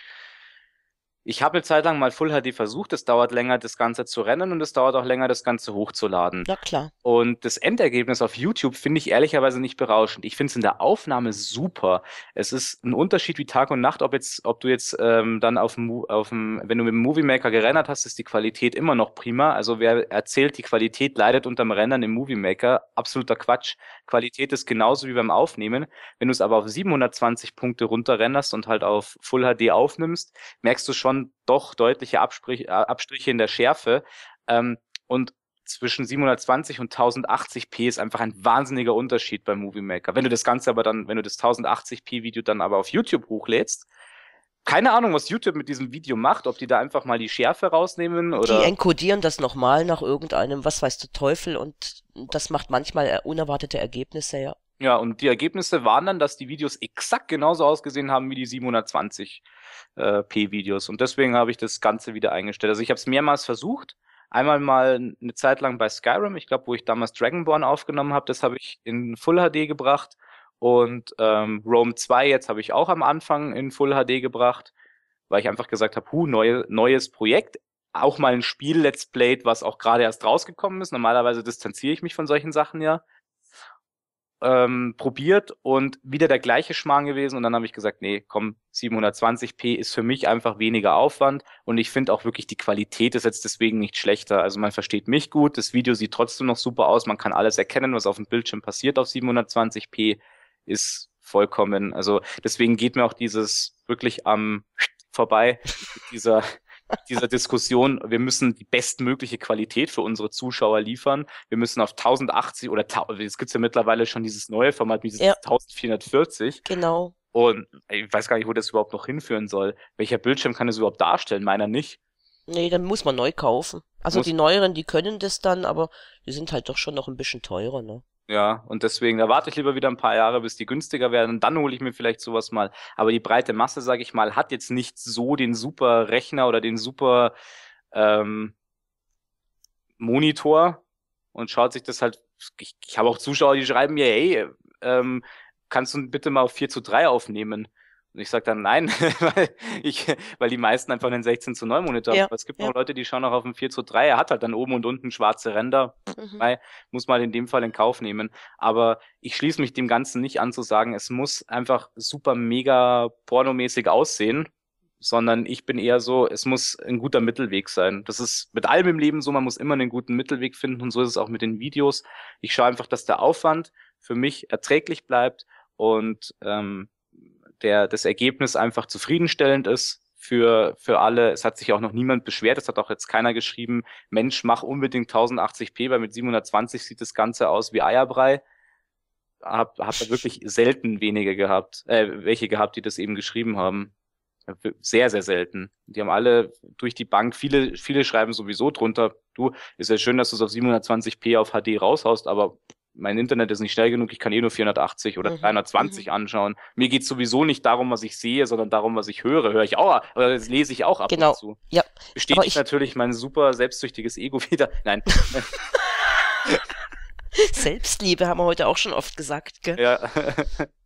Speaker 2: ich habe eine Zeit lang mal Full HD versucht, es dauert länger, das Ganze zu rennen und es dauert auch länger, das Ganze hochzuladen. Ja, klar. Und das Endergebnis auf YouTube finde ich ehrlicherweise nicht berauschend. Ich finde es in der Aufnahme super. Es ist ein Unterschied wie Tag und Nacht, ob jetzt, ob du jetzt ähm, dann auf auf dem, wenn du mit dem Movie Maker gerendert hast, ist die Qualität immer noch prima. Also wer erzählt, die Qualität leidet unterm Rendern im Movie Maker, absoluter Quatsch. Qualität ist genauso wie beim Aufnehmen. Wenn du es aber auf 720 Punkte runterrenderst und halt auf Full HD aufnimmst, merkst du schon, schon doch deutliche Absprich, äh, Abstriche in der Schärfe. Ähm, und zwischen 720 und 1080p ist einfach ein wahnsinniger Unterschied beim Movie Maker. Wenn du das Ganze aber dann, wenn du das 1080p Video dann aber auf YouTube hochlädst, keine Ahnung, was YouTube mit diesem Video macht, ob die da einfach mal die Schärfe rausnehmen oder. Die
Speaker 1: encodieren das nochmal nach irgendeinem, was weiß du, Teufel und das macht manchmal äh, unerwartete Ergebnisse, ja.
Speaker 2: Ja, und die Ergebnisse waren dann, dass die Videos exakt genauso ausgesehen haben wie die 720p äh, Videos. Und deswegen habe ich das Ganze wieder eingestellt. Also ich habe es mehrmals versucht. Einmal mal eine Zeit lang bei Skyrim, ich glaube, wo ich damals Dragonborn aufgenommen habe, das habe ich in Full HD gebracht. Und ähm, Rome 2 jetzt habe ich auch am Anfang in Full HD gebracht, weil ich einfach gesagt habe, hu, neue, neues Projekt, auch mal ein Spiel Let's Played, was auch gerade erst rausgekommen ist. Normalerweise distanziere ich mich von solchen Sachen ja ähm, probiert und wieder der gleiche Schmarrn gewesen. Und dann habe ich gesagt, nee, komm, 720p ist für mich einfach weniger Aufwand. Und ich finde auch wirklich, die Qualität ist jetzt deswegen nicht schlechter. Also man versteht mich gut, das Video sieht trotzdem noch super aus, man kann alles erkennen, was auf dem Bildschirm passiert auf 720p, ist vollkommen. Also deswegen geht mir auch dieses wirklich am vorbei mit dieser dieser Diskussion, wir müssen die bestmögliche Qualität für unsere Zuschauer liefern. Wir müssen auf 1080 oder es gibt ja mittlerweile schon dieses neue Format, dieses ja. 1440. Genau. Und ich weiß gar nicht, wo das überhaupt noch hinführen soll. Welcher Bildschirm kann das überhaupt darstellen? Meiner nicht. Nee, dann muss man neu kaufen. Also muss die
Speaker 1: neueren, die können das dann, aber die sind halt doch schon noch ein bisschen teurer, ne?
Speaker 2: Ja, und deswegen, da warte ich lieber wieder ein paar Jahre, bis die günstiger werden. Und dann hole ich mir vielleicht sowas mal. Aber die breite Masse, sage ich mal, hat jetzt nicht so den super Rechner oder den super ähm, Monitor und schaut sich das halt. Ich, ich habe auch Zuschauer, die schreiben mir, hey, ähm, kannst du bitte mal auf 4 zu 3 aufnehmen? Und ich sage dann nein, weil, ich, weil die meisten einfach einen 16 zu 9 Monitor ja. haben. Aber es gibt ja. noch Leute, die schauen auch auf einen 4 zu 3. Er hat halt dann oben und unten schwarze Ränder. Mhm. Muss man halt in dem Fall in Kauf nehmen. Aber ich schließe mich dem Ganzen nicht an zu sagen, es muss einfach super mega pornomäßig aussehen sondern ich bin eher so, es muss ein guter Mittelweg sein. Das ist mit allem im Leben so, man muss immer einen guten Mittelweg finden und so ist es auch mit den Videos. Ich schaue einfach, dass der Aufwand für mich erträglich bleibt und ähm, der, das Ergebnis einfach zufriedenstellend ist für, für alle. Es hat sich auch noch niemand beschwert, es hat auch jetzt keiner geschrieben, Mensch, mach unbedingt 1080p, weil mit 720 sieht das Ganze aus wie Eierbrei. Hab, hab da wirklich selten wenige gehabt, äh, welche gehabt, die das eben geschrieben haben. Sehr, sehr selten. Die haben alle durch die Bank, viele, viele schreiben sowieso drunter, du, ist ja schön, dass du es auf 720p auf HD raushaust, aber mein Internet ist nicht schnell genug, ich kann eh nur 480 oder mhm. 320 mhm. anschauen. Mir geht es sowieso nicht darum, was ich sehe, sondern darum, was ich höre. Höre ich auch, aber das lese ich auch ab genau. und zu. Ja. Besteht ich... natürlich mein super selbstsüchtiges Ego wieder. Nein.
Speaker 1: Selbstliebe haben wir heute auch schon oft gesagt, gell? Ja.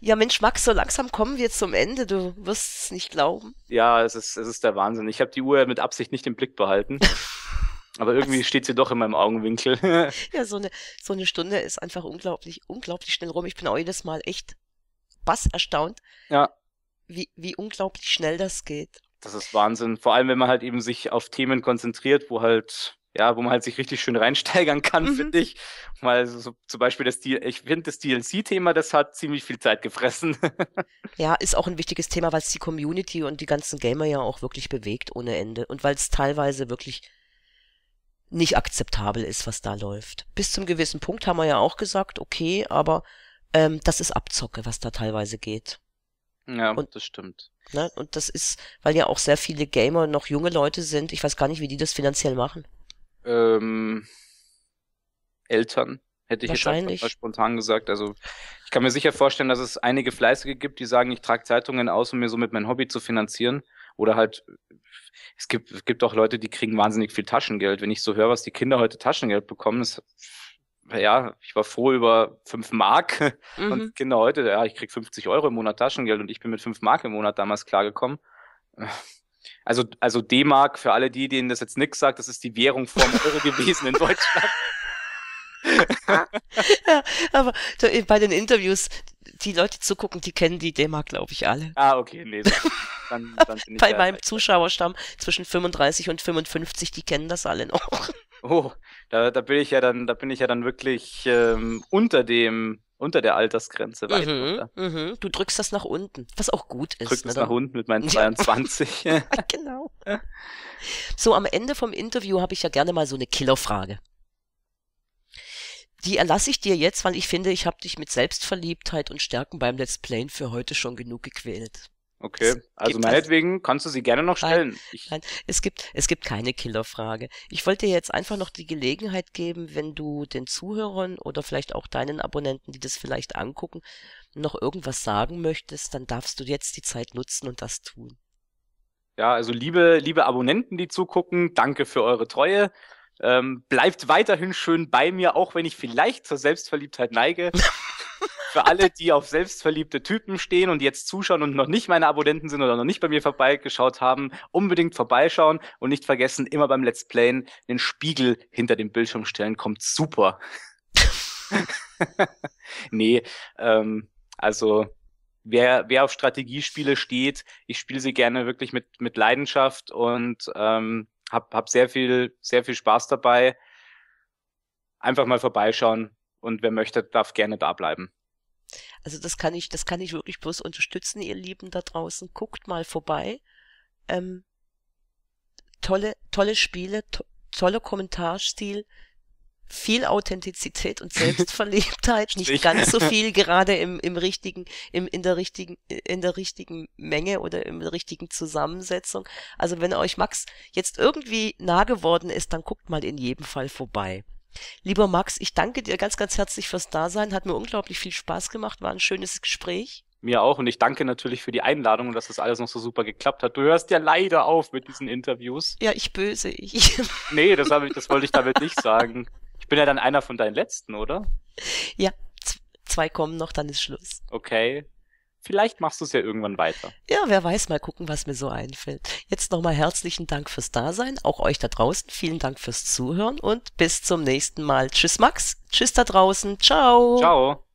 Speaker 1: Ja, Mensch, Max, so langsam kommen wir zum Ende. Du wirst es nicht glauben.
Speaker 2: Ja, es ist, es ist der Wahnsinn. Ich habe die Uhr mit Absicht nicht im Blick behalten. Aber irgendwie steht sie doch in meinem Augenwinkel.
Speaker 1: ja, so eine, so eine Stunde ist einfach unglaublich, unglaublich schnell rum. Ich bin auch jedes Mal echt bass erstaunt, ja. wie, wie unglaublich schnell das geht.
Speaker 2: Das ist Wahnsinn. Vor allem, wenn man halt eben sich auf Themen konzentriert, wo halt, ja, wo man halt sich richtig schön reinsteigern kann, mhm. finde ich. Mal so, zum Beispiel das Deal, ich finde das DLC-Thema, das hat ziemlich viel Zeit gefressen.
Speaker 1: ja, ist auch ein wichtiges Thema, weil es die Community und die ganzen Gamer ja auch wirklich bewegt ohne Ende und weil es teilweise wirklich nicht akzeptabel ist, was da läuft. Bis zum gewissen Punkt haben wir ja auch gesagt, okay, aber ähm, das ist Abzocke, was da teilweise geht.
Speaker 2: Ja, und, das stimmt.
Speaker 1: Ne, und das ist, weil ja auch sehr viele Gamer noch junge Leute sind. Ich weiß gar nicht, wie die das finanziell machen.
Speaker 2: Ähm, Eltern, hätte ich jetzt einfach spontan gesagt. Also ich kann mir sicher vorstellen, dass es einige Fleißige gibt, die sagen, ich trage Zeitungen aus, um mir somit mein Hobby zu finanzieren. Oder halt, es gibt, es gibt auch Leute, die kriegen wahnsinnig viel Taschengeld. Wenn ich so höre, was die Kinder heute Taschengeld bekommen, ist, ja, ich war froh über fünf Mark. Mhm. Und Kinder heute, ja, ich krieg 50 Euro im Monat Taschengeld und ich bin mit fünf Mark im Monat damals klargekommen. Also, also D-Mark, für alle die, denen das jetzt nichts sagt, das ist die Währung vom Euro gewesen in Deutschland
Speaker 1: ja, aber äh, bei den Interviews, die Leute zugucken, die kennen die DEMA, glaube ich, alle.
Speaker 2: Ah, okay, nee. Dann, dann bin ich bei meinem
Speaker 1: Zuschauerstamm zwischen 35 und 55, die kennen das alle noch.
Speaker 2: Oh, da, da bin ich ja dann, da bin ich ja dann wirklich ähm, unter dem unter der Altersgrenze weit mhm,
Speaker 1: mhm. Du drückst das nach unten, was auch gut ist. Drückst ne, das nach unten mit meinen 22. genau. so, am Ende vom Interview habe ich ja gerne mal so eine Killerfrage die erlasse ich dir jetzt, weil ich finde, ich habe dich mit Selbstverliebtheit und Stärken beim Let's Playen für heute schon genug gequält.
Speaker 2: Okay, also meinetwegen also, kannst du sie gerne noch stellen.
Speaker 1: Nein, nein, es gibt, es gibt keine Killerfrage. Ich wollte dir jetzt einfach noch die Gelegenheit geben, wenn du den Zuhörern oder vielleicht auch deinen Abonnenten, die das vielleicht angucken, noch irgendwas sagen möchtest, dann darfst du jetzt die Zeit nutzen und das tun.
Speaker 2: Ja, also liebe, liebe Abonnenten, die zugucken, danke für eure Treue. Ähm, bleibt weiterhin schön bei mir, auch wenn ich vielleicht zur Selbstverliebtheit neige. Für alle, die auf selbstverliebte Typen stehen und jetzt zuschauen und noch nicht meine Abonnenten sind oder noch nicht bei mir vorbeigeschaut haben, unbedingt vorbeischauen und nicht vergessen, immer beim Let's Playen den Spiegel hinter dem Bildschirm stellen, kommt super. nee, ähm, also wer, wer auf Strategiespiele steht, ich spiele sie gerne wirklich mit, mit Leidenschaft und ähm, hab, hab sehr viel, sehr viel Spaß dabei. Einfach mal vorbeischauen und wer möchte, darf gerne da bleiben.
Speaker 1: Also das kann ich, das kann ich wirklich bloß unterstützen, ihr Lieben da draußen. Guckt mal vorbei. Ähm, tolle, tolle Spiele, to toller Kommentarstil, viel Authentizität und Selbstverliebtheit, nicht ganz so viel gerade im, im richtigen, im, in der richtigen, in der richtigen Menge oder in der richtigen Zusammensetzung. Also wenn euch Max jetzt irgendwie nah geworden ist, dann guckt mal in jedem Fall vorbei. Lieber Max, ich danke dir ganz, ganz herzlich fürs Dasein. Hat mir unglaublich viel Spaß gemacht, war ein schönes Gespräch.
Speaker 2: Mir auch und ich danke natürlich für die Einladung und dass das alles noch so super geklappt hat. Du hörst ja leider auf mit diesen Interviews. Ja, ich böse. Ich. Nee, das, ich, das wollte ich damit nicht sagen. Ich bin ja dann einer von deinen letzten, oder?
Speaker 1: Ja, zwei kommen noch, dann ist Schluss.
Speaker 2: Okay. Vielleicht machst du es ja irgendwann weiter.
Speaker 1: Ja, wer weiß, mal gucken, was mir so einfällt. Jetzt nochmal herzlichen Dank fürs Dasein, auch euch da draußen. Vielen Dank fürs Zuhören und bis zum nächsten Mal.
Speaker 2: Tschüss Max, tschüss da draußen, ciao. Ciao.